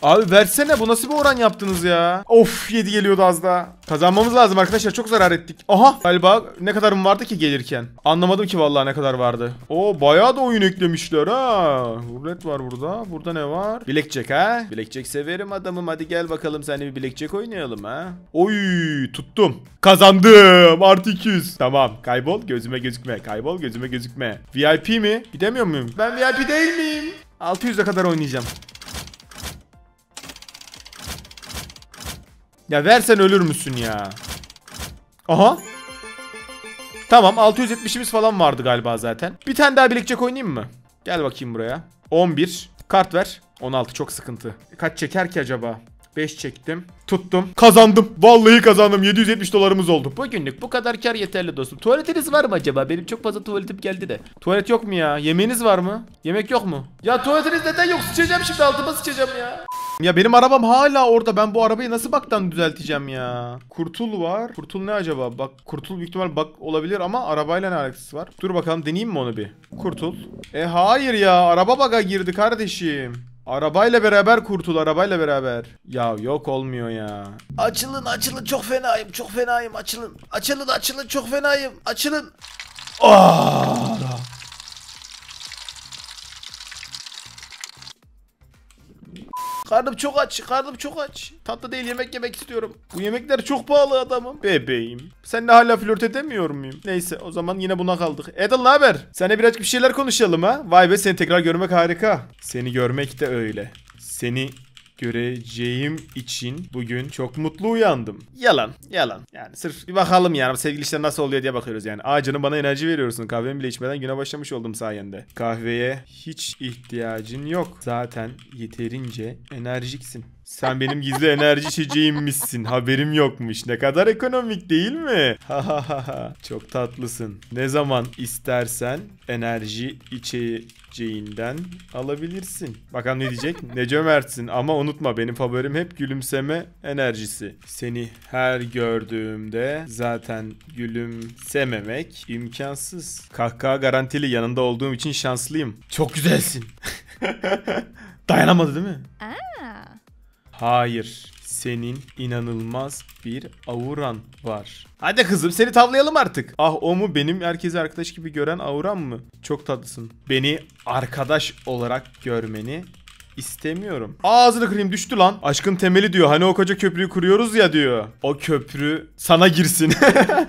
Abi versene bu nasıl bir oran yaptınız ya? Of 7 geliyordu az daha. Kazanmamız lazım arkadaşlar çok zarar ettik. Aha galiba ne kadarım vardı ki gelirken? Anlamadım ki vallahi ne kadar vardı. O bayağı da oyun eklemişler ha. Rulet var burada. Burada ne var? Bilekçek ha. Bilekçek severim adamım. Hadi gel bakalım seninle bir bilekçek oynayalım ha. Oy tuttum. Kazandım. Artı 200. Tamam kaybol gözüme gözükme. Kaybol gözüme gözükme. VIP mi? Gidemiyor muyum? Ben VIP değil miyim? 600'e kadar oynayacağım. Ya versen ölür müsün ya? Aha. Tamam 670'imiz falan vardı galiba zaten. Bir tane daha bilekçek oynayayım mı? Gel bakayım buraya. 11. Kart ver. 16 çok sıkıntı. Kaç çeker ki acaba? 5 çektim. Tuttum. Kazandım. Vallahi kazandım. 770 dolarımız oldu. Bugünlük bu kadar kar yeterli dostum. Tuvaletiniz var mı acaba? Benim çok fazla tuvaletim geldi de. Tuvalet yok mu ya? Yemeğiniz var mı? Yemek yok mu? Ya tuvaletiniz neden yok? Sıçacağım şimdi altıma sıçacağım ya. Ya benim arabam hala orada. Ben bu arabayı nasıl baktan düzelteceğim ya? Kurtul var. Kurtul ne acaba? Bak kurtul büyük ihtimal bak olabilir ama arabayla ne alakası var? Dur bakalım deneyeyim mi onu bir? Kurtul. E hayır ya. Araba baga girdi kardeşim. Arabayla beraber kurtul arabayla beraber. Ya yok olmuyor ya. Açılın açılın çok fenayım çok fenayım açılın. Açılın açılın çok fenayım açılın. Aa! Ah! Karnım çok aç. Karnım çok aç. Tatlı değil yemek yemek istiyorum. Bu yemekler çok pahalı adamım. Bebeğim. Seninle hala flört edemiyor muyum? Neyse o zaman yine buna kaldık. Edel ne haber? Seninle birazcık bir şeyler konuşalım ha. Vay be seni tekrar görmek harika. Seni görmek de öyle. Seni göreceğim için bugün çok mutlu uyandım. Yalan. Yalan. Yani sırf bir bakalım yani sevgili işler nasıl oluyor diye bakıyoruz yani. Ağacının bana enerji veriyorsun. Kahvemi bile içmeden güne başlamış oldum sayende. Kahveye hiç ihtiyacın yok. Zaten yeterince enerjiksin. Sen benim gizli enerji içeceğimmişsin. Haberim yokmuş. Ne kadar ekonomik değil mi? Çok tatlısın. Ne zaman istersen enerji içeceğinden alabilirsin. Bakalım ne diyecek? Ne cömertsin ama unutma benim favorim hep gülümseme enerjisi. Seni her gördüğümde zaten gülümsememek imkansız. Kahkaha garantili yanında olduğum için şanslıyım. Çok güzelsin. Dayanamadı değil mi? Aa. Hayır. Senin inanılmaz bir auran var. Hadi kızım seni tavlayalım artık. Ah o mu benim herkesi arkadaş gibi gören auran mı? Çok tatlısın. Beni arkadaş olarak görmeni istemiyorum. Ağzını kırayım düştü lan. Aşkın temeli diyor. Hani o koca köprüyü kuruyoruz ya diyor. O köprü sana girsin.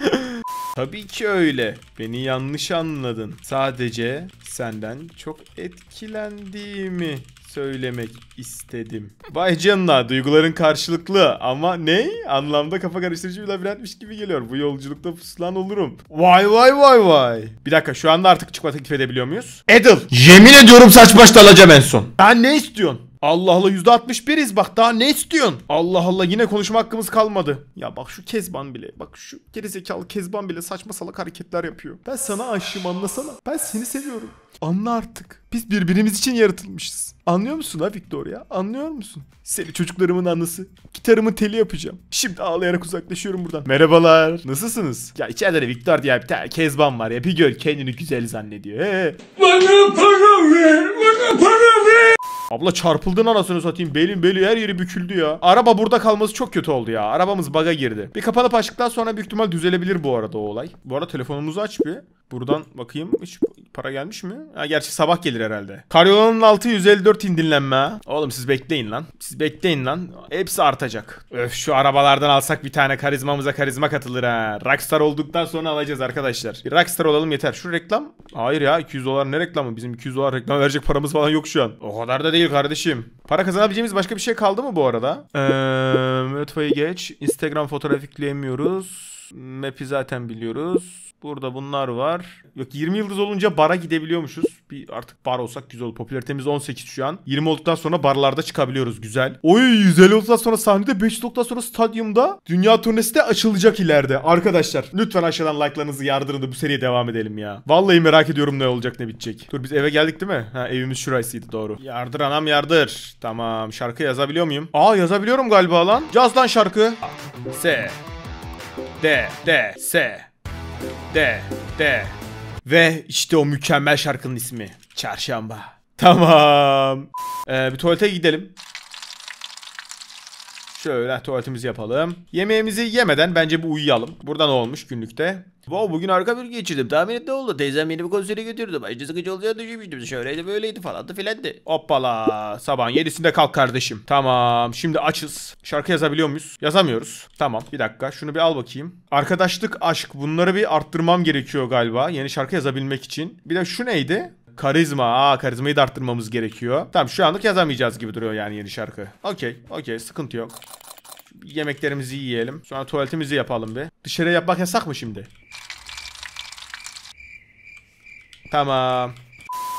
Tabii ki öyle. Beni yanlış anladın. Sadece senden çok etkilendiğimi söylemek istedim. Vay canına duyguların karşılıklı ama ne? Anlamda kafa karıştırıcı bir labirentmiş gibi geliyor. Bu yolculukta pusulan olurum. Vay vay vay vay. Bir dakika şu anda artık çıkma teklif edebiliyor muyuz? Edil. Yemin ediyorum saç baş dalacağım en son. Ben ne istiyorsun? Allah Allah yüzde %61'iz bak daha ne istiyorsun? Allah Allah yine konuşma hakkımız kalmadı. Ya bak şu Kezban bile bak şu gerizekalı Kezban bile saçma salak hareketler yapıyor. Ben sana aşığım anlasana. Ben seni seviyorum. Anla artık. Biz birbirimiz için yaratılmışız. Anlıyor musun ha Victor ya Anlıyor musun? Seni çocuklarımın anısı. Gitarımın teli yapacağım. Şimdi ağlayarak uzaklaşıyorum buradan. Merhabalar. Nasılsınız? Ya içeride de Victor diye bir tane Kezban var ya. Bir gör kendini güzel zannediyor. He. Bana para ver. Bana para ver. Abla çarpıldın anasını satayım. Belin beli her yeri büküldü ya. Araba burada kalması çok kötü oldu ya. Arabamız baga girdi. Bir kapanıp açtıktan sonra büyük ihtimal düzelebilir bu arada o olay. Bu arada telefonumuzu aç bir. Buradan bakayım hiç para gelmiş mi? Ha, gerçi sabah gelir herhalde. Karyolanın altı 154 indinlenme ha. Oğlum siz bekleyin lan. Siz bekleyin lan. Hepsi artacak. Öf şu arabalardan alsak bir tane karizmamıza karizma katılır ha. Rockstar olduktan sonra alacağız arkadaşlar. Bir rockstar olalım yeter. Şu reklam. Hayır ya 200 dolar ne reklamı? Bizim 200 dolar reklam verecek paramız falan yok şu an. O kadar da değil kardeşim. Para kazanabileceğimiz başka bir şey kaldı mı bu arada? Eee... geç. Instagram fotoğraf yükleyemiyoruz. Map'i zaten biliyoruz. Burada bunlar var. Yok 20 yıldız olunca bara gidebiliyormuşuz. Bir artık bar olsak güzel olur. Popülaritemiz 18 şu an. 20 olduktan sonra barlarda çıkabiliyoruz. Güzel. Oy 150 olduktan sonra sahnede 5 olduktan sonra stadyumda dünya turnesi de açılacak ileride. Arkadaşlar lütfen aşağıdan like'larınızı yardırın da bu seriye devam edelim ya. Vallahi merak ediyorum ne olacak ne bitecek. Dur biz eve geldik değil mi? Ha evimiz şurasıydı doğru. Yardır anam yardır. Tamam şarkı yazabiliyor muyum? Aa yazabiliyorum galiba lan. Yaz lan şarkı. Se. D, D, S. D, D. Ve işte o mükemmel şarkının ismi. Çarşamba. Tamam. Ee, bir tuvalete gidelim. Şöyle tuvaletimizi yapalım. Yemeğimizi yemeden bence bir uyuyalım. Burada ne olmuş günlükte? Wow bugün arka bir geçirdim. Tahmin et ne oldu? Teyzem beni bir konsere götürdü. Başta sıkıcı olacağını düşünmüştüm. Şöyleydi böyleydi falan da filendi. Hoppala. Sabahın yedisinde kalk kardeşim. Tamam. Şimdi açız. Şarkı yazabiliyor muyuz? Yazamıyoruz. Tamam. Bir dakika. Şunu bir al bakayım. Arkadaşlık, aşk. Bunları bir arttırmam gerekiyor galiba. Yeni şarkı yazabilmek için. Bir de şu neydi? Karizma. Aa karizmayı da arttırmamız gerekiyor. Tamam şu anlık yazamayacağız gibi duruyor yani yeni şarkı. Okey. Okey. Sıkıntı yok. Yemeklerimizi yiyelim. Sonra tuvaletimizi yapalım bir. Dışarıya yapmak yasak mı şimdi? Tamam.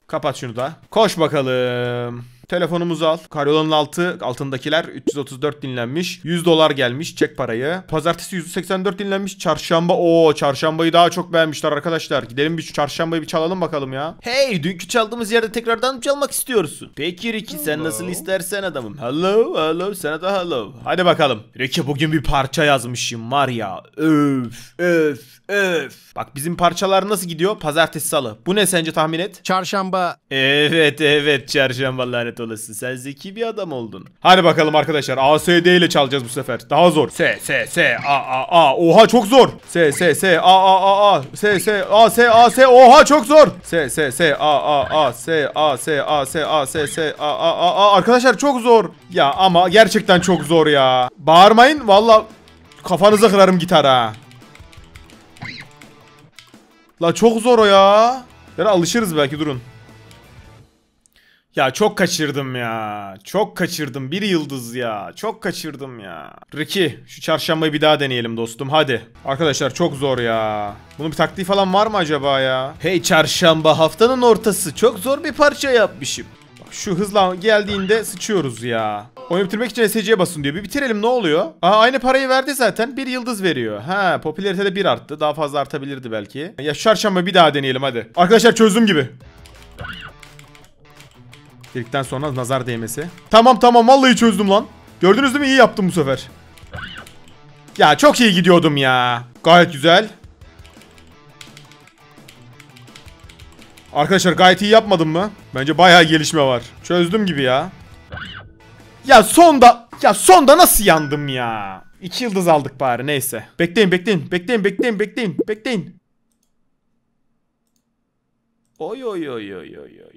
Kapat şunu da. Koş bakalım. Telefonumuzu al. Karyolanın altı altındakiler 334 dinlenmiş. 100 dolar gelmiş. Çek parayı. Pazartesi 184 dinlenmiş. Çarşamba o çarşambayı daha çok beğenmişler arkadaşlar. Gidelim bir çarşambayı bir çalalım bakalım ya. Hey dünkü çaldığımız yerde tekrardan çalmak istiyorsun. Peki Ricky sen hello. nasıl istersen adamım. Hello hello sana da hello. Hadi bakalım. Ricky bugün bir parça yazmışım var ya. Öf öf öf. Bak bizim parçalar nasıl gidiyor? Pazartesi salı. Bu ne sence tahmin et? Çarşamba. Evet evet çarşamba lanet olası. Sen zeki bir adam oldun. Hadi bakalım arkadaşlar. A S D ile çalacağız bu sefer. Daha zor. S S S A A A. Oha çok zor. S S S A A A A. S S A S A S. Oha çok zor. S S S A A A S A S A S A S S A A A A. Arkadaşlar çok zor. Ya ama gerçekten çok zor ya. Bağırmayın. Valla kafanıza kırarım gitara. La çok zor o ya. Ya alışırız belki durun. Ya çok kaçırdım ya. Çok kaçırdım. Bir yıldız ya. Çok kaçırdım ya. Ricky şu çarşambayı bir daha deneyelim dostum hadi. Arkadaşlar çok zor ya. Bunun bir taktiği falan var mı acaba ya? Hey çarşamba haftanın ortası. Çok zor bir parça yapmışım. Bak şu hızla geldiğinde sıçıyoruz ya. Oyunu bitirmek için SC'ye basın diyor. Bir bitirelim ne oluyor? Aa, aynı parayı verdi zaten. Bir yıldız veriyor. Ha popülarite de bir arttı. Daha fazla artabilirdi belki. Ya çarşamba bir daha deneyelim hadi. Arkadaşlar çözdüm gibi. Girdikten sonra nazar değmesi. Tamam tamam vallahi çözdüm lan. Gördünüz değil mi? İyi yaptım bu sefer. Ya çok iyi gidiyordum ya. Gayet güzel. Arkadaşlar gayet iyi yapmadım mı? Bence bayağı gelişme var. Çözdüm gibi ya. Ya sonda ya sonda nasıl yandım ya? İki yıldız aldık bari neyse. Bekleyin bekleyin bekleyin bekleyin bekleyin bekleyin. Oy oy oy oy oy oy.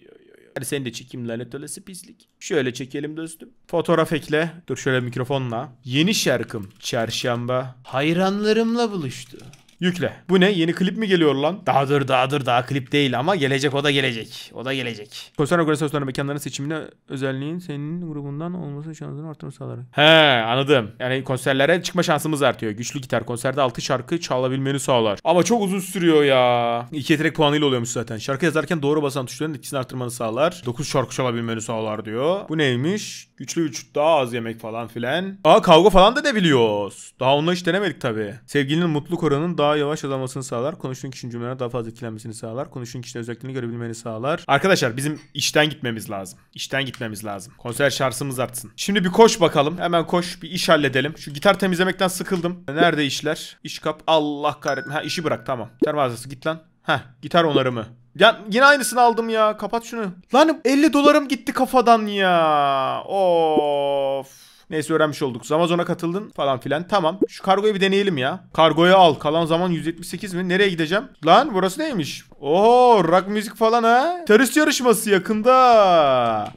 Hadi seni de çekeyim lanet olası pislik. Şöyle çekelim dostum. Fotoğraf ekle. Dur şöyle mikrofonla. Yeni şarkım çarşamba hayranlarımla buluştu. Yükle. Bu ne? Yeni klip mi geliyor lan? Daha dur daha dur daha klip değil ama gelecek o da gelecek. O da gelecek. Konser organizasyonları mekanların seçimine özelliğin senin grubundan olması şansını artırması sağlar. He anladım. Yani konserlere çıkma şansımız artıyor. Güçlü gitar konserde 6 şarkı çalabilmeni sağlar. Ama çok uzun sürüyor ya. İki yetenek puanıyla oluyormuş zaten. Şarkı yazarken doğru basan tuşların etkisini arttırmanı sağlar. 9 şarkı çalabilmeni sağlar diyor. Bu neymiş? Güçlü 3 daha az yemek falan filan. Aa kavga falan da edebiliyoruz. Daha onunla hiç denemedik tabii. Sevgilinin mutluluk oranının daha daha yavaş azalmasını sağlar. Konuştuğun kişinin cümlelerine daha fazla etkilenmesini sağlar. Konuştuğun kişinin özelliklerini görebilmeni sağlar. Arkadaşlar bizim işten gitmemiz lazım. İşten gitmemiz lazım. Konser şarsımız artsın. Şimdi bir koş bakalım. Hemen koş. Bir iş halledelim. Şu gitar temizlemekten sıkıldım. Nerede işler? İş kap. Allah kahretme. Ha işi bırak tamam. Gitar mağazası git lan. Heh gitar onarımı. Ya yine aynısını aldım ya. Kapat şunu. Lan 50 dolarım gitti kafadan ya. Of. Neyse öğrenmiş olduk. Amazon'a katıldın falan filan. Tamam. Şu kargoyu bir deneyelim ya. Kargoya al. Kalan zaman 178 mi? Nereye gideceğim? Lan burası neymiş? Oho rock müzik falan ha. Terörist yarışması yakında.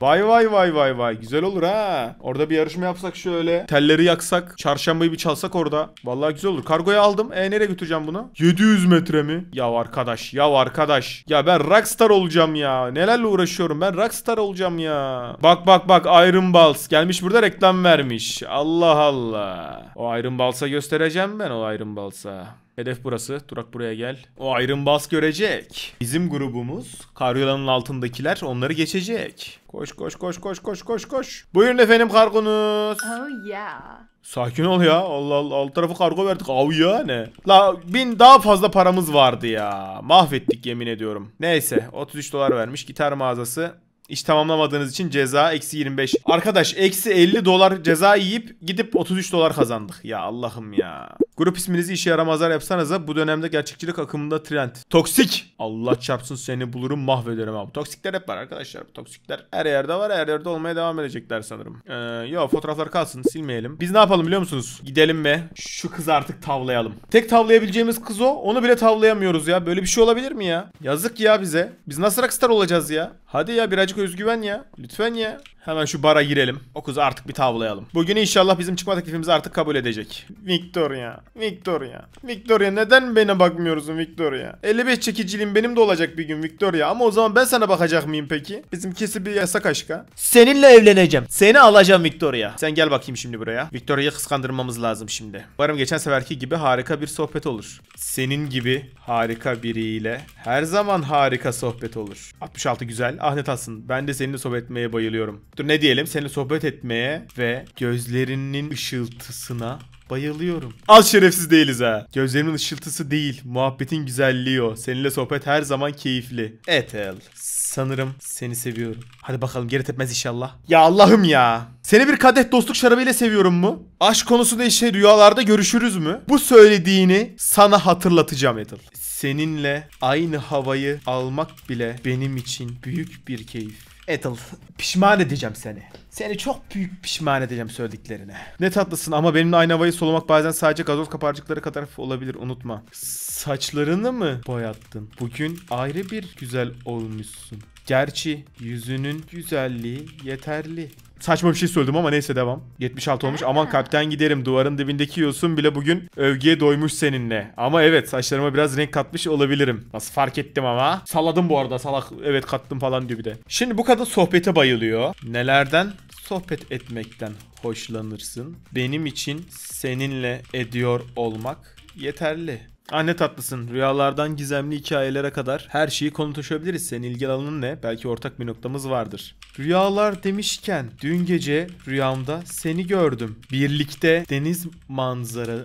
Vay vay vay vay vay. Güzel olur ha. Orada bir yarışma yapsak şöyle. Telleri yaksak. Çarşambayı bir çalsak orada. Vallahi güzel olur. Kargoya aldım. E nereye götüreceğim bunu? 700 metre mi? Ya arkadaş. Ya arkadaş. Ya ben rockstar olacağım ya. Nelerle uğraşıyorum. Ben rockstar olacağım ya. Bak bak bak Iron Balls. Gelmiş burada reklam ver vermiş. Allah Allah. O Iron Bals'a göstereceğim ben o Iron Bals'a. Hedef burası. Durak buraya gel. O Iron Bals görecek. Bizim grubumuz karyolanın altındakiler onları geçecek. Koş koş koş koş koş koş koş. Buyurun efendim kargonuz. Oh yeah. Sakin ol ya. Allah Allah. Alt tarafı kargo verdik. Av ya ne? La bin daha fazla paramız vardı ya. Mahvettik yemin ediyorum. Neyse 33 dolar vermiş. Gitar mağazası İş tamamlamadığınız için ceza eksi 25. Arkadaş eksi 50 dolar ceza yiyip gidip 33 dolar kazandık. Ya Allah'ım ya. Grup isminizi işe yaramazlar yapsanıza bu dönemde gerçekçilik akımında trend. Toksik. Allah çarpsın seni bulurum mahvederim abi. Toksikler hep var arkadaşlar. Toksikler her yerde var her yerde olmaya devam edecekler sanırım. Ee, yo fotoğraflar kalsın silmeyelim. Biz ne yapalım biliyor musunuz? Gidelim ve şu kızı artık tavlayalım. Tek tavlayabileceğimiz kız o. Onu bile tavlayamıyoruz ya. Böyle bir şey olabilir mi ya? Yazık ya bize. Biz nasıl rockstar olacağız ya? Hadi ya birazcık özgüven ya. Lütfen ya. Hemen şu bara girelim. O kızı artık bir tavlayalım. Bugün inşallah bizim çıkma teklifimizi artık kabul edecek. Victoria. Victoria. Victoria neden bana bakmıyorsun Victoria? 55 çekiciliğim benim de olacak bir gün Victoria. Ama o zaman ben sana bakacak mıyım peki? Bizimkisi bir yasak aşka. Seninle evleneceğim. Seni alacağım Victoria. Sen gel bakayım şimdi buraya. Victoria'yı kıskandırmamız lazım şimdi. Umarım geçen seferki gibi harika bir sohbet olur. Senin gibi harika biriyle her zaman harika sohbet olur. 66 güzel. Ahnet Asın. Ben de seninle sohbet etmeye bayılıyorum. Dur ne diyelim seninle sohbet etmeye ve gözlerinin ışıltısına Bayılıyorum. Az şerefsiz değiliz ha. Gözlerimin ışıltısı değil. Muhabbetin güzelliği o. Seninle sohbet her zaman keyifli. Etel. Sanırım seni seviyorum. Hadi bakalım geri tepmez inşallah. Ya Allah'ım ya. Seni bir kadeh dostluk şarabıyla seviyorum mu? Aşk konusunda işte rüyalarda görüşürüz mü? Bu söylediğini sana hatırlatacağım Ethel. Seninle aynı havayı almak bile benim için büyük bir keyif. Ethel, pişman edeceğim seni. Seni çok büyük pişman edeceğim söylediklerine. Ne tatlısın ama benimle aynı havayı solumak bazen sadece gazoz kaparcıkları kadar olabilir unutma. Saçlarını mı boyattın? Bugün ayrı bir güzel olmuşsun. Gerçi yüzünün güzelliği yeterli. Saçma bir şey söyledim ama neyse devam. 76 olmuş. Aman kalpten giderim. Duvarın dibindeki yosun bile bugün övgüye doymuş seninle. Ama evet saçlarıma biraz renk katmış olabilirim. Nasıl fark ettim ama. Saladım bu arada salak. Evet kattım falan diyor bir de. Şimdi bu kadın sohbete bayılıyor. Nelerden? Sohbet etmekten hoşlanırsın. Benim için seninle ediyor olmak yeterli. Anne tatlısın. Rüyalardan gizemli hikayelere kadar her şeyi konuşabiliriz. Senin ilgi alanın ne? Belki ortak bir noktamız vardır. Rüyalar demişken dün gece rüyamda seni gördüm. Birlikte deniz manzara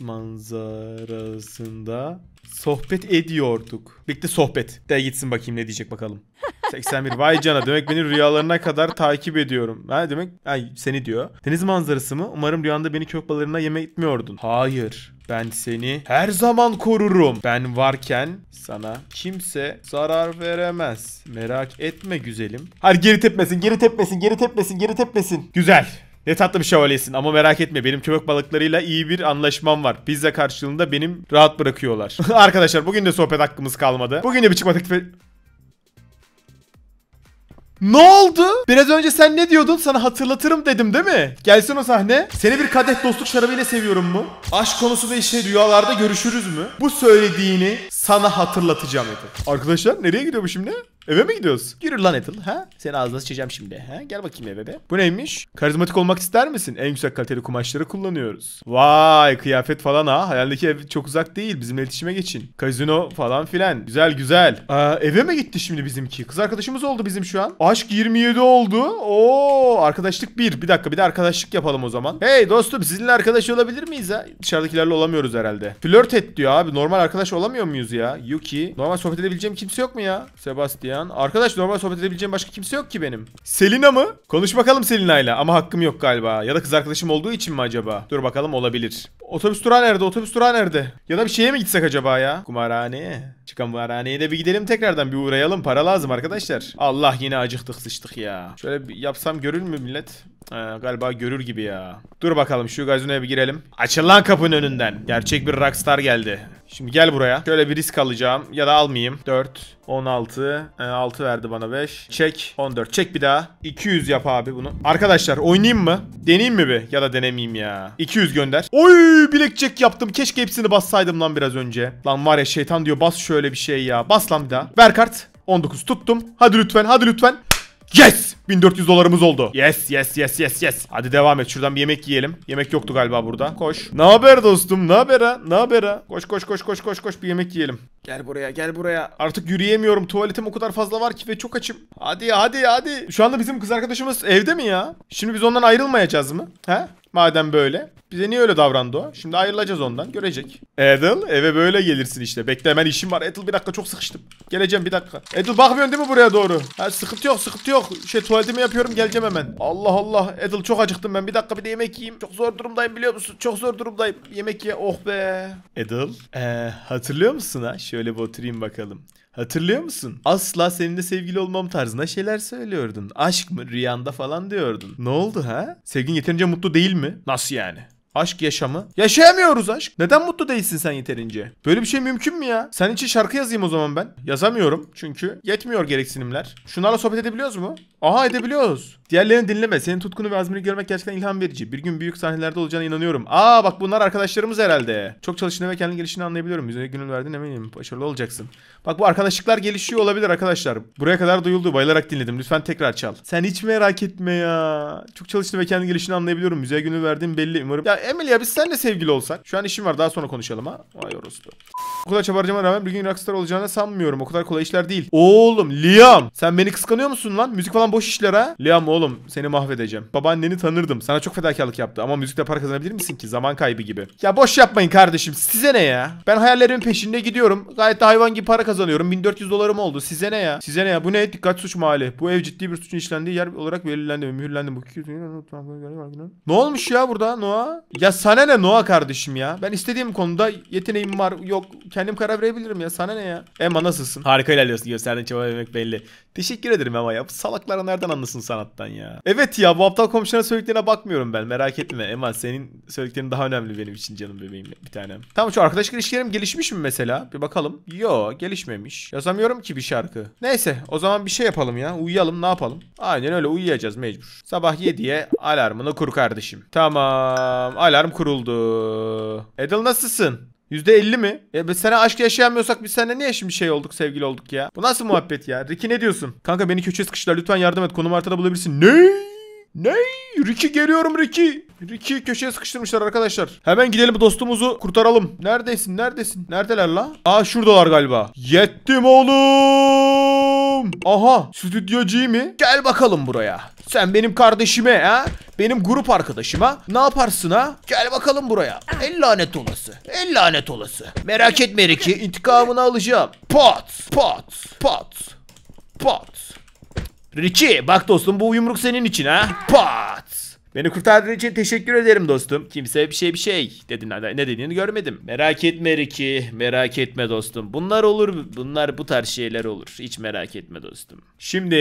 manzarasında sohbet ediyorduk. Birlikte sohbet. De gitsin bakayım ne diyecek bakalım. 81. Vay cana demek beni rüyalarına kadar takip ediyorum. Ha demek ay, seni diyor. Deniz manzarası mı? Umarım rüyanda beni kök balarına yeme itmiyordun. Hayır. Ben seni her zaman korurum. Ben varken sana kimse zarar veremez. Merak etme güzelim. Hadi geri tepmesin, geri tepmesin, geri tepmesin, geri tepmesin. Güzel. Ne tatlı bir şövalyesin ama merak etme benim köpek balıklarıyla iyi bir anlaşmam var. Pizza karşılığında benim rahat bırakıyorlar. Arkadaşlar bugün de sohbet hakkımız kalmadı. Bugün de bir çıkma teklifi... Ne oldu? Biraz önce sen ne diyordun? Sana hatırlatırım dedim değil mi? Gelsin o sahne. Seni bir kadeh dostluk şarabıyla seviyorum mu? Aşk konusunda işte rüyalarda görüşürüz mü? Bu söylediğini sana hatırlatacağım dedim. Arkadaşlar nereye gidiyor bu şimdi? Eve mi gidiyoruz? Yürü lan Ethel ha? Seni ağzına sıçacağım şimdi ha? Gel bakayım eve be. Bu neymiş? Karizmatik olmak ister misin? En yüksek kaliteli kumaşları kullanıyoruz. Vay kıyafet falan ha. Hayaldeki ev çok uzak değil. Bizimle iletişime geçin. Kazino falan filan. Güzel güzel. Aa, eve mi gitti şimdi bizimki? Kız arkadaşımız oldu bizim şu an. Aşk 27 oldu. Oo arkadaşlık 1. Bir dakika bir de arkadaşlık yapalım o zaman. Hey dostum sizinle arkadaş olabilir miyiz ha? Dışarıdakilerle olamıyoruz herhalde. Flört et diyor abi. Normal arkadaş olamıyor muyuz ya? Yuki. Normal sohbet edebileceğim kimse yok mu ya? Sebastian yan. Arkadaş normal sohbet edebileceğim başka kimse yok ki benim. Selina mı? Konuş bakalım Selina'yla ama hakkım yok galiba. Ya da kız arkadaşım olduğu için mi acaba? Dur bakalım olabilir. Otobüs durağı nerede? Otobüs durağı nerede? Ya da bir şeye mi gitsek acaba ya? Kumarhane. Çıkan kumarhaneye de bir gidelim tekrardan bir uğrayalım. Para lazım arkadaşlar. Allah yine acıktık sıçtık ya. Şöyle bir yapsam görür mü millet? Ee, galiba görür gibi ya. Dur bakalım şu gazinoya bir girelim. Açılan kapının önünden. Gerçek bir rockstar geldi. Şimdi gel buraya. Şöyle bir risk alacağım. Ya da almayayım. 4, 16. 6 verdi bana 5. Çek. 14. Çek bir daha. 200 yap abi bunu. Arkadaşlar oynayayım mı? Deneyeyim mi bir? Ya da denemeyeyim ya. 200 gönder. Oy bilek çek yaptım. Keşke hepsini bassaydım lan biraz önce. Lan var ya şeytan diyor bas şöyle bir şey ya. Bas lan bir daha. Ver kart. 19 tuttum. Hadi lütfen hadi lütfen. Yes! 1400 dolarımız oldu. Yes yes yes yes yes. Hadi devam et. Şuradan bir yemek yiyelim. Yemek yoktu galiba burada. Koş. Ne haber dostum? Ne haber ha? Ne haber ha? Koş koş koş koş koş koş bir yemek yiyelim. Gel buraya gel buraya. Artık yürüyemiyorum. Tuvaletim o kadar fazla var ki ve çok açım. Hadi hadi hadi. Şu anda bizim kız arkadaşımız evde mi ya? Şimdi biz ondan ayrılmayacağız mı? He? Madem böyle. Bize niye öyle davrandı o? Şimdi ayrılacağız ondan. Görecek. Edil eve böyle gelirsin işte. Bekle hemen işim var. Edil bir dakika çok sıkıştım. Geleceğim bir dakika. Edil bakmıyorsun değil mi buraya doğru? Ha, sıkıntı yok sıkıntı yok. Şey tuvaletimi yapıyorum geleceğim hemen. Allah Allah. Edil çok acıktım ben. Bir dakika bir de yemek yiyeyim. Çok zor durumdayım biliyor musun? Çok zor durumdayım. Yemek ye. Oh be. Edil. Ee, hatırlıyor musun ha? Şöyle bir oturayım bakalım. Hatırlıyor musun? Asla seninle sevgili olmam tarzına şeyler söylüyordun. Aşk mı rüyanda falan diyordun. Ne oldu ha? Sevgin yeterince mutlu değil mi? Nasıl yani? Aşk yaşamı. Yaşayamıyoruz aşk. Neden mutlu değilsin sen yeterince? Böyle bir şey mümkün mü ya? Sen için şarkı yazayım o zaman ben. Yazamıyorum çünkü yetmiyor gereksinimler. Şunlarla sohbet edebiliyoruz mu? Aha edebiliyoruz. Diğerlerini dinleme. Senin tutkunu ve azmini görmek gerçekten ilham verici. Bir gün büyük sahnelerde olacağına inanıyorum. Aa bak bunlar arkadaşlarımız herhalde. Çok çalıştığını ve kendi gelişini anlayabiliyorum. Yüzüne gönül verdin eminim. Başarılı olacaksın. Bak bu arkadaşlıklar gelişiyor olabilir arkadaşlar. Buraya kadar duyuldu. Bayılarak dinledim. Lütfen tekrar çal. Sen hiç merak etme ya. Çok çalıştığını ve kendi gelişini anlayabiliyorum. Müziğe gönül verdin belli. Umarım. Ya Emily ya biz seninle sevgili olsak. Şu an işim var. Daha sonra konuşalım ha. Vay orospu. O kadar çabarcama rağmen bir gün rockstar olacağını sanmıyorum. O kadar kolay işler değil. Oğlum Liam. Sen beni kıskanıyor musun lan? Müzik falan boş işlere Liam oğlum seni mahvedeceğim. Babaanneni tanırdım. Sana çok fedakarlık yaptı ama müzikle para kazanabilir misin ki? Zaman kaybı gibi. Ya boş yapmayın kardeşim. Size ne ya? Ben hayallerimin peşinde gidiyorum. Gayet de hayvan gibi para kazanıyorum. 1400 dolarım oldu. Size ne ya? Size ne ya? Bu ne? Dikkat suç mahalli. Bu ev ciddi bir suçun işlendiği yer olarak belirlendi mühürlendi. Bu ne olmuş ya burada Noah? Ya sana ne Noah kardeşim ya? Ben istediğim konuda yeteneğim var. Yok kendim karar verebilirim ya. Sana ne ya? Emma nasılsın? Harika ilerliyorsun. Gösterdiğin çaba demek belli. Teşekkür ederim ama ya. Bu salaklar çocuklar nereden anlasın sanattan ya. Evet ya bu aptal komşuna söylediklerine bakmıyorum ben merak etme. Eman senin söylediklerin daha önemli benim için canım bebeğim bir tanem. Tamam şu arkadaşlık ilişkilerim gelişmiş mi mesela? Bir bakalım. Yo gelişmemiş. Yazamıyorum ki bir şarkı. Neyse o zaman bir şey yapalım ya. Uyuyalım ne yapalım? Aynen öyle uyuyacağız mecbur. Sabah 7'ye alarmını kur kardeşim. Tamam alarm kuruldu. Edil nasılsın? %50 mi? E biz sana aşk yaşayamıyorsak biz seninle niye şimdi şey olduk sevgili olduk ya? Bu nasıl muhabbet ya? Ricky ne diyorsun? Kanka beni köşeye sıkıştılar lütfen yardım et konum haritada bulabilirsin. Ne? Ne? Ricky geliyorum Ricky. Ricky köşeye sıkıştırmışlar arkadaşlar. Hemen gidelim dostumuzu kurtaralım. Neredesin? Neredesin? Neredeler la? Aa şuradalar galiba. Yettim oğlum. Aha stüdyo mi? Gel bakalım buraya. Sen benim kardeşime ha? Benim grup arkadaşıma ne yaparsın ha? Gel bakalım buraya. El lanet olası. El lanet olası. Merak etme Ricky intikamını alacağım. Pot, pot, pot, pot. Richie bak dostum bu yumruk senin için ha. Pat. Beni kurtardığın için teşekkür ederim dostum. Kimse bir şey bir şey dedin. Ne dediğini görmedim. Merak etme Ricky. Merak etme dostum. Bunlar olur. Bunlar bu tarz şeyler olur. Hiç merak etme dostum. Şimdi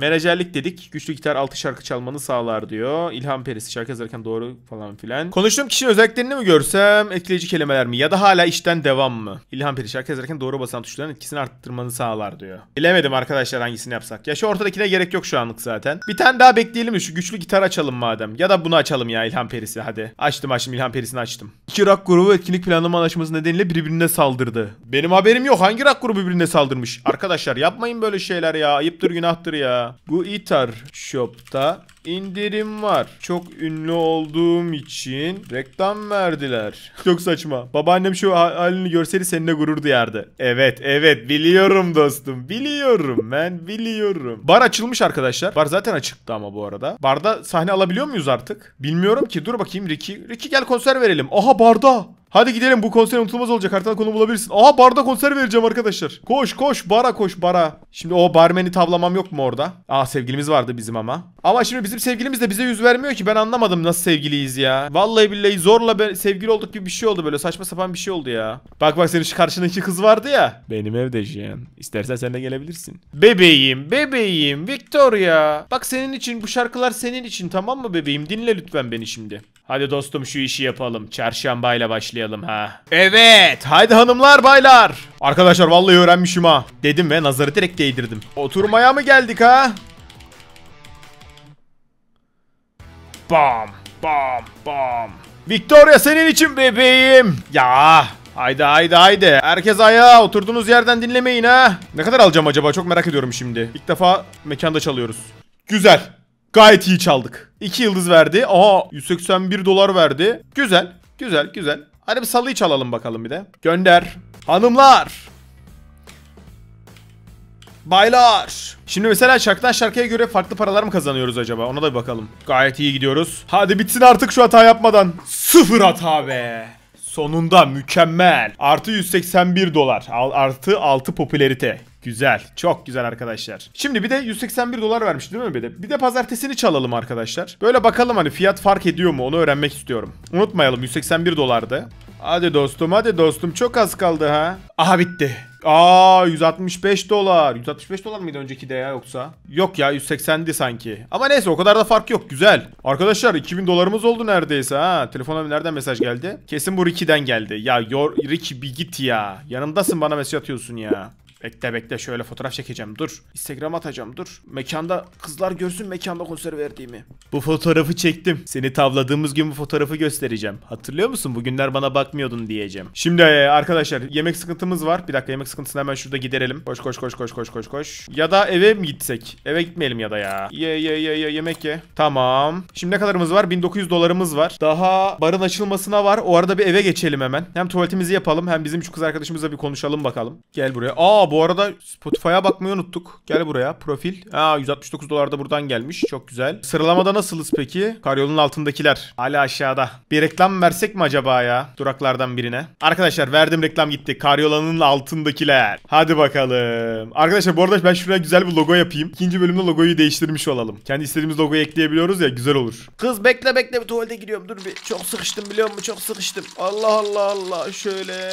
menajerlik dedik. Güçlü gitar altı şarkı çalmanı sağlar diyor. İlham Perisi şarkı yazarken doğru falan filan. Konuştuğum kişinin özelliklerini mi görsem? Etkileyici kelimeler mi? Ya da hala işten devam mı? İlham Perisi şarkı yazarken doğru basan tuşların etkisini arttırmanı sağlar diyor. Bilemedim arkadaşlar hangisini yapsak. Ya şu ortadakine gerek yok şu anlık zaten. Bir tane daha bekleyelim mi? Şu güçlü gitar açalım madem açacağım. Ya da bunu açalım ya İlhan Perisi hadi. Açtım açtım İlhan Perisi'ni açtım. İki rak grubu etkinlik planlama anlaşması nedeniyle birbirine saldırdı. Benim haberim yok. Hangi rak grubu birbirine saldırmış? Arkadaşlar yapmayın böyle şeyler ya. Ayıptır günahtır ya. Guitar Shop'ta indirim var. Çok ünlü olduğum için reklam verdiler. Çok saçma. Babaannem şu halini görseydi seninle gurur duyardı. Evet evet biliyorum dostum. Biliyorum ben biliyorum. Bar açılmış arkadaşlar. Bar zaten açıktı ama bu arada. Barda sahne alabiliyor muyuz artık? Bilmiyorum ki. Dur bakayım Ricky. Ricky gel konser verelim. Aha barda. Hadi gidelim bu konser unutulmaz olacak. Haritada konu bulabilirsin. Aha barda konser vereceğim arkadaşlar. Koş koş bara koş bara. Şimdi o barmeni tavlamam yok mu orada? Aa sevgilimiz vardı bizim ama. Ama şimdi bizim sevgilimiz de bize yüz vermiyor ki. Ben anlamadım nasıl sevgiliyiz ya. Vallahi billahi zorla be sevgili olduk gibi bir şey oldu böyle. Saçma sapan bir şey oldu ya. Bak bak senin şu karşındaki kız vardı ya. Benim evde yaşayan. İstersen sen de gelebilirsin. Bebeğim bebeğim Victoria. Bak senin için bu şarkılar senin için tamam mı bebeğim? Dinle lütfen beni şimdi. Hadi dostum şu işi yapalım. Çarşambayla başlayalım başlayalım ha. Evet. Haydi hanımlar baylar. Arkadaşlar vallahi öğrenmişim ha. Dedim ve nazarı direkt değdirdim. Oturmaya mı geldik ha? Bam. Bam. Bam. Victoria senin için bebeğim. Ya. Haydi haydi haydi. Herkes ayağa oturduğunuz yerden dinlemeyin ha. Ne kadar alacağım acaba çok merak ediyorum şimdi. İlk defa mekanda çalıyoruz. Güzel. Gayet iyi çaldık. 2 yıldız verdi. Aha 181 dolar verdi. Güzel. Güzel güzel. Hadi bir salıyı çalalım bakalım bir de. Gönder. Hanımlar. Baylar. Şimdi mesela şarkıdan şarkıya göre farklı paralar mı kazanıyoruz acaba? Ona da bir bakalım. Gayet iyi gidiyoruz. Hadi bitsin artık şu hata yapmadan. Sıfır hata be. Sonunda mükemmel. Artı 181 dolar. Artı 6 popülerite. Güzel. Çok güzel arkadaşlar. Şimdi bir de 181 dolar vermiş değil mi bir de? Bir de pazartesini çalalım arkadaşlar. Böyle bakalım hani fiyat fark ediyor mu onu öğrenmek istiyorum. Unutmayalım 181 dolardı. Hadi dostum hadi dostum çok az kaldı ha. Aha bitti. Aa 165 dolar. 165 dolar mıydı önceki de ya yoksa? Yok ya 180'di sanki. Ama neyse o kadar da fark yok. Güzel. Arkadaşlar 2000 dolarımız oldu neredeyse ha. Telefona nereden mesaj geldi? Kesin bu Ricky'den geldi. Ya Ricky bir git ya. Yanımdasın bana mesaj atıyorsun ya. Bekle bekle şöyle fotoğraf çekeceğim dur. Instagram atacağım dur. Mekanda kızlar görsün mekanda konser verdiğimi. Bu fotoğrafı çektim. Seni tavladığımız gün bu fotoğrafı göstereceğim. Hatırlıyor musun? Bugünler bana bakmıyordun diyeceğim. Şimdi e, arkadaşlar yemek sıkıntımız var. Bir dakika yemek sıkıntısını hemen şurada giderelim. Koş koş koş koş koş koş koş. Ya da eve mi gitsek? Eve gitmeyelim ya da ya. Ye ye ye ye yemek ye. Tamam. Şimdi ne kadarımız var? 1900 dolarımız var. Daha barın açılmasına var. O arada bir eve geçelim hemen. Hem tuvaletimizi yapalım hem bizim şu kız arkadaşımızla bir konuşalım bakalım. Gel buraya. Aa bu arada Spotify'a bakmayı unuttuk. Gel buraya profil. Aa 169 dolar da buradan gelmiş. Çok güzel. Sıralamada nasılız peki? Karyolun altındakiler. Hala aşağıda. Bir reklam versek mi acaba ya? Duraklardan birine. Arkadaşlar verdim reklam gitti. Karyolanın altındakiler. Hadi bakalım. Arkadaşlar bu arada ben şuraya güzel bir logo yapayım. İkinci bölümde logoyu değiştirmiş olalım. Kendi istediğimiz logoyu ekleyebiliyoruz ya güzel olur. Kız bekle bekle bir tuvalete giriyorum. Dur bir. Çok sıkıştım biliyor musun? Çok sıkıştım. Allah Allah Allah. Şöyle.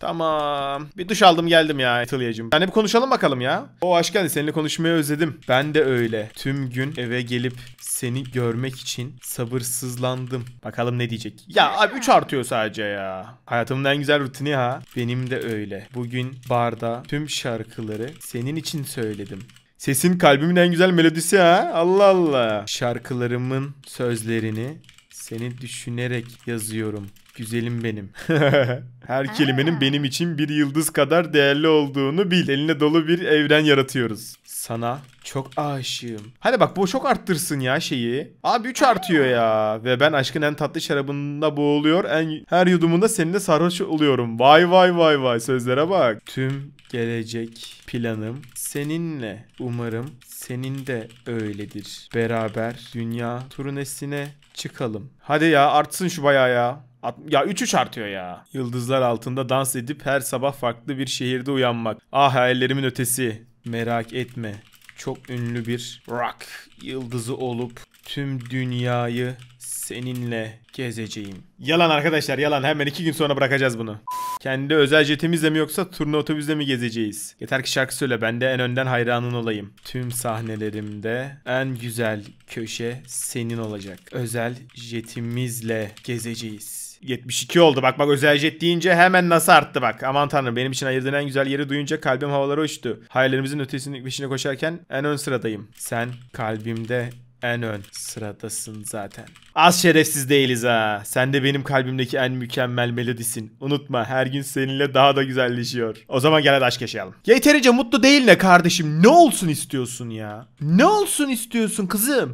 Tamam. Bir duş aldım geldim ya Atelya'cığım. Yani bir konuşalım bakalım ya. O hoş geldin. Seninle konuşmayı özledim. Ben de öyle. Tüm gün eve gelip seni görmek için sabırsızlandım. Bakalım ne diyecek. Ya abi 3 artıyor sadece ya. Hayatımın en güzel rutini ha. Benim de öyle. Bugün barda tüm şarkıları senin için söyledim. Sesin kalbimin en güzel melodisi ha. Allah Allah. Şarkılarımın sözlerini seni düşünerek yazıyorum. Güzelim benim. Her kelimenin benim için bir yıldız kadar değerli olduğunu bil. Eline dolu bir evren yaratıyoruz. Sana çok aşığım. Hadi bak bu çok arttırsın ya şeyi. Abi 3 artıyor ya. Ve ben aşkın en tatlı şarabında boğuluyor. En, her yudumunda seninle sarhoş oluyorum. Vay vay vay vay sözlere bak. Tüm gelecek planım seninle. Umarım senin de öyledir. Beraber dünya turnesine çıkalım. Hadi ya artsın şu bayağı ya. Ya 3-3 artıyor ya. Yıldızlar altında dans edip her sabah farklı bir şehirde uyanmak. Ah hayallerimin ötesi. Merak etme. Çok ünlü bir rock yıldızı olup tüm dünyayı seninle gezeceğim. Yalan arkadaşlar yalan hemen iki gün sonra bırakacağız bunu. Kendi özel jetimizle mi yoksa turnu otobüsle mi gezeceğiz? Yeter ki şarkı söyle ben de en önden hayranın olayım. Tüm sahnelerimde en güzel köşe senin olacak. Özel jetimizle gezeceğiz. 72 oldu. Bak bak özel jet deyince hemen nasıl arttı bak. Aman tanrım benim için ayırdığın en güzel yeri duyunca kalbim havalara uçtu. Hayallerimizin ötesinin peşine koşarken en ön sıradayım. Sen kalbimde en ön sıradasın zaten. Az şerefsiz değiliz ha. Sen de benim kalbimdeki en mükemmel melodisin. Unutma her gün seninle daha da güzelleşiyor. O zaman gel hadi aşk yaşayalım. Yeterince mutlu değil ne kardeşim? Ne olsun istiyorsun ya? Ne olsun istiyorsun kızım?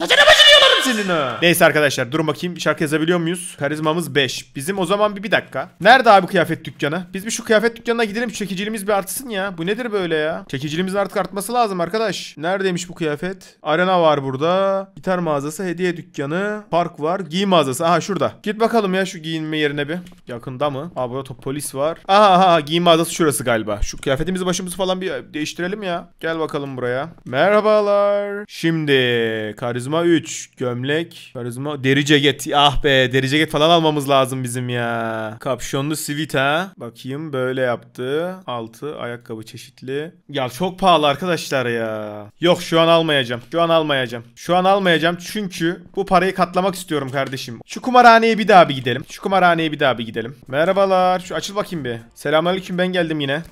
senin Neyse arkadaşlar durun bakayım şarkı yazabiliyor muyuz? Karizmamız 5. Bizim o zaman bir, bir dakika. Nerede abi kıyafet dükkanı? Biz bir şu kıyafet dükkanına gidelim çekiciliğimiz bir artsın ya. Bu nedir böyle ya? Çekiciliğimizin artık artması lazım arkadaş. Neredeymiş bu kıyafet? Arena var burada. Gitar mağazası, hediye dükkanı, park var, giyim mağazası. Aha şurada. Git bakalım ya şu giyinme yerine bir. Yakında mı? Aa burada polis var. Aha aha giyim mağazası şurası galiba. Şu kıyafetimizi başımızı falan bir e, değiştirelim ya. Gel bakalım buraya. Merhabalar. Şimdi karizma 3. Gör Gömlek, karizma, deri ceket. Ah be deri ceket falan almamız lazım bizim ya. Kapşonlu sivit ha. Bakayım böyle yaptı. Altı ayakkabı çeşitli. Ya çok pahalı arkadaşlar ya. Yok şu an almayacağım. Şu an almayacağım. Şu an almayacağım çünkü bu parayı katlamak istiyorum kardeşim. Şu kumarhaneye bir daha bir gidelim. Şu kumarhaneye bir daha bir gidelim. Merhabalar. Şu açıl bakayım bir. Selamünaleyküm ben geldim yine.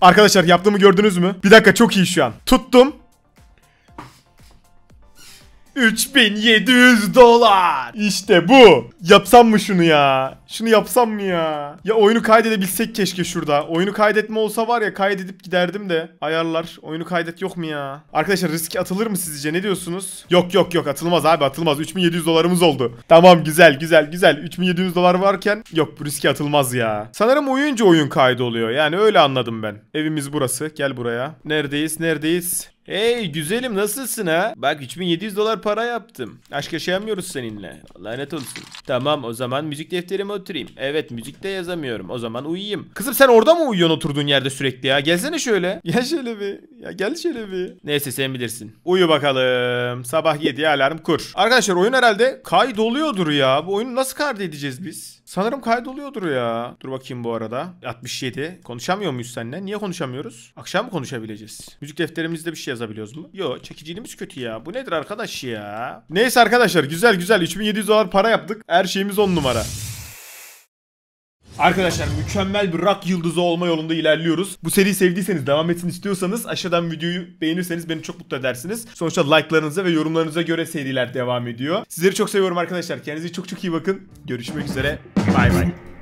Arkadaşlar yaptığımı gördünüz mü? Bir dakika çok iyi şu an. Tuttum. 3700 dolar. İşte bu. Yapsam mı şunu ya? Şunu yapsam mı ya? Ya oyunu kaydedebilsek keşke şurada. Oyunu kaydetme olsa var ya kaydedip giderdim de. Ayarlar. Oyunu kaydet yok mu ya? Arkadaşlar risk atılır mı sizce? Ne diyorsunuz? Yok yok yok atılmaz abi atılmaz. 3700 dolarımız oldu. Tamam güzel güzel güzel. 3700 dolar varken yok bu riski atılmaz ya. Sanırım oyuncu oyun kaydı oluyor. Yani öyle anladım ben. Evimiz burası. Gel buraya. Neredeyiz? Neredeyiz? Hey güzelim nasılsın ha? Bak 3700 dolar para yaptım. Aşk yaşayamıyoruz seninle. Lanet olsun. Tamam o zaman müzik defterime oturayım. Evet müzikte yazamıyorum. O zaman uyuyayım. Kızım sen orada mı uyuyorsun oturduğun yerde sürekli ya? Gelsene şöyle. Gel şöyle bir. Ya gel şöyle bir. Neyse sen bilirsin. Uyu bakalım. Sabah 7'ye alarm kur. Arkadaşlar oyun herhalde kaydoluyordur ya. Bu oyunu nasıl kaydedeceğiz biz? Sanırım kaydoluyordur ya. Dur bakayım bu arada. 67. Konuşamıyor muyuz seninle? Niye konuşamıyoruz? Akşam mı konuşabileceğiz? Müzik defterimizde bir şey yazabiliyoruz mu? Yo çekiciliğimiz kötü ya. Bu nedir arkadaş ya? Neyse arkadaşlar güzel güzel 3700 dolar para yaptık. Her şeyimiz 10 numara. Arkadaşlar mükemmel bir rock yıldızı olma yolunda ilerliyoruz. Bu seriyi sevdiyseniz devam etsin istiyorsanız aşağıdan videoyu beğenirseniz beni çok mutlu edersiniz. Sonuçta like'larınıza ve yorumlarınıza göre seriler devam ediyor. Sizleri çok seviyorum arkadaşlar. Kendinize çok çok iyi bakın. Görüşmek üzere. Bay bay.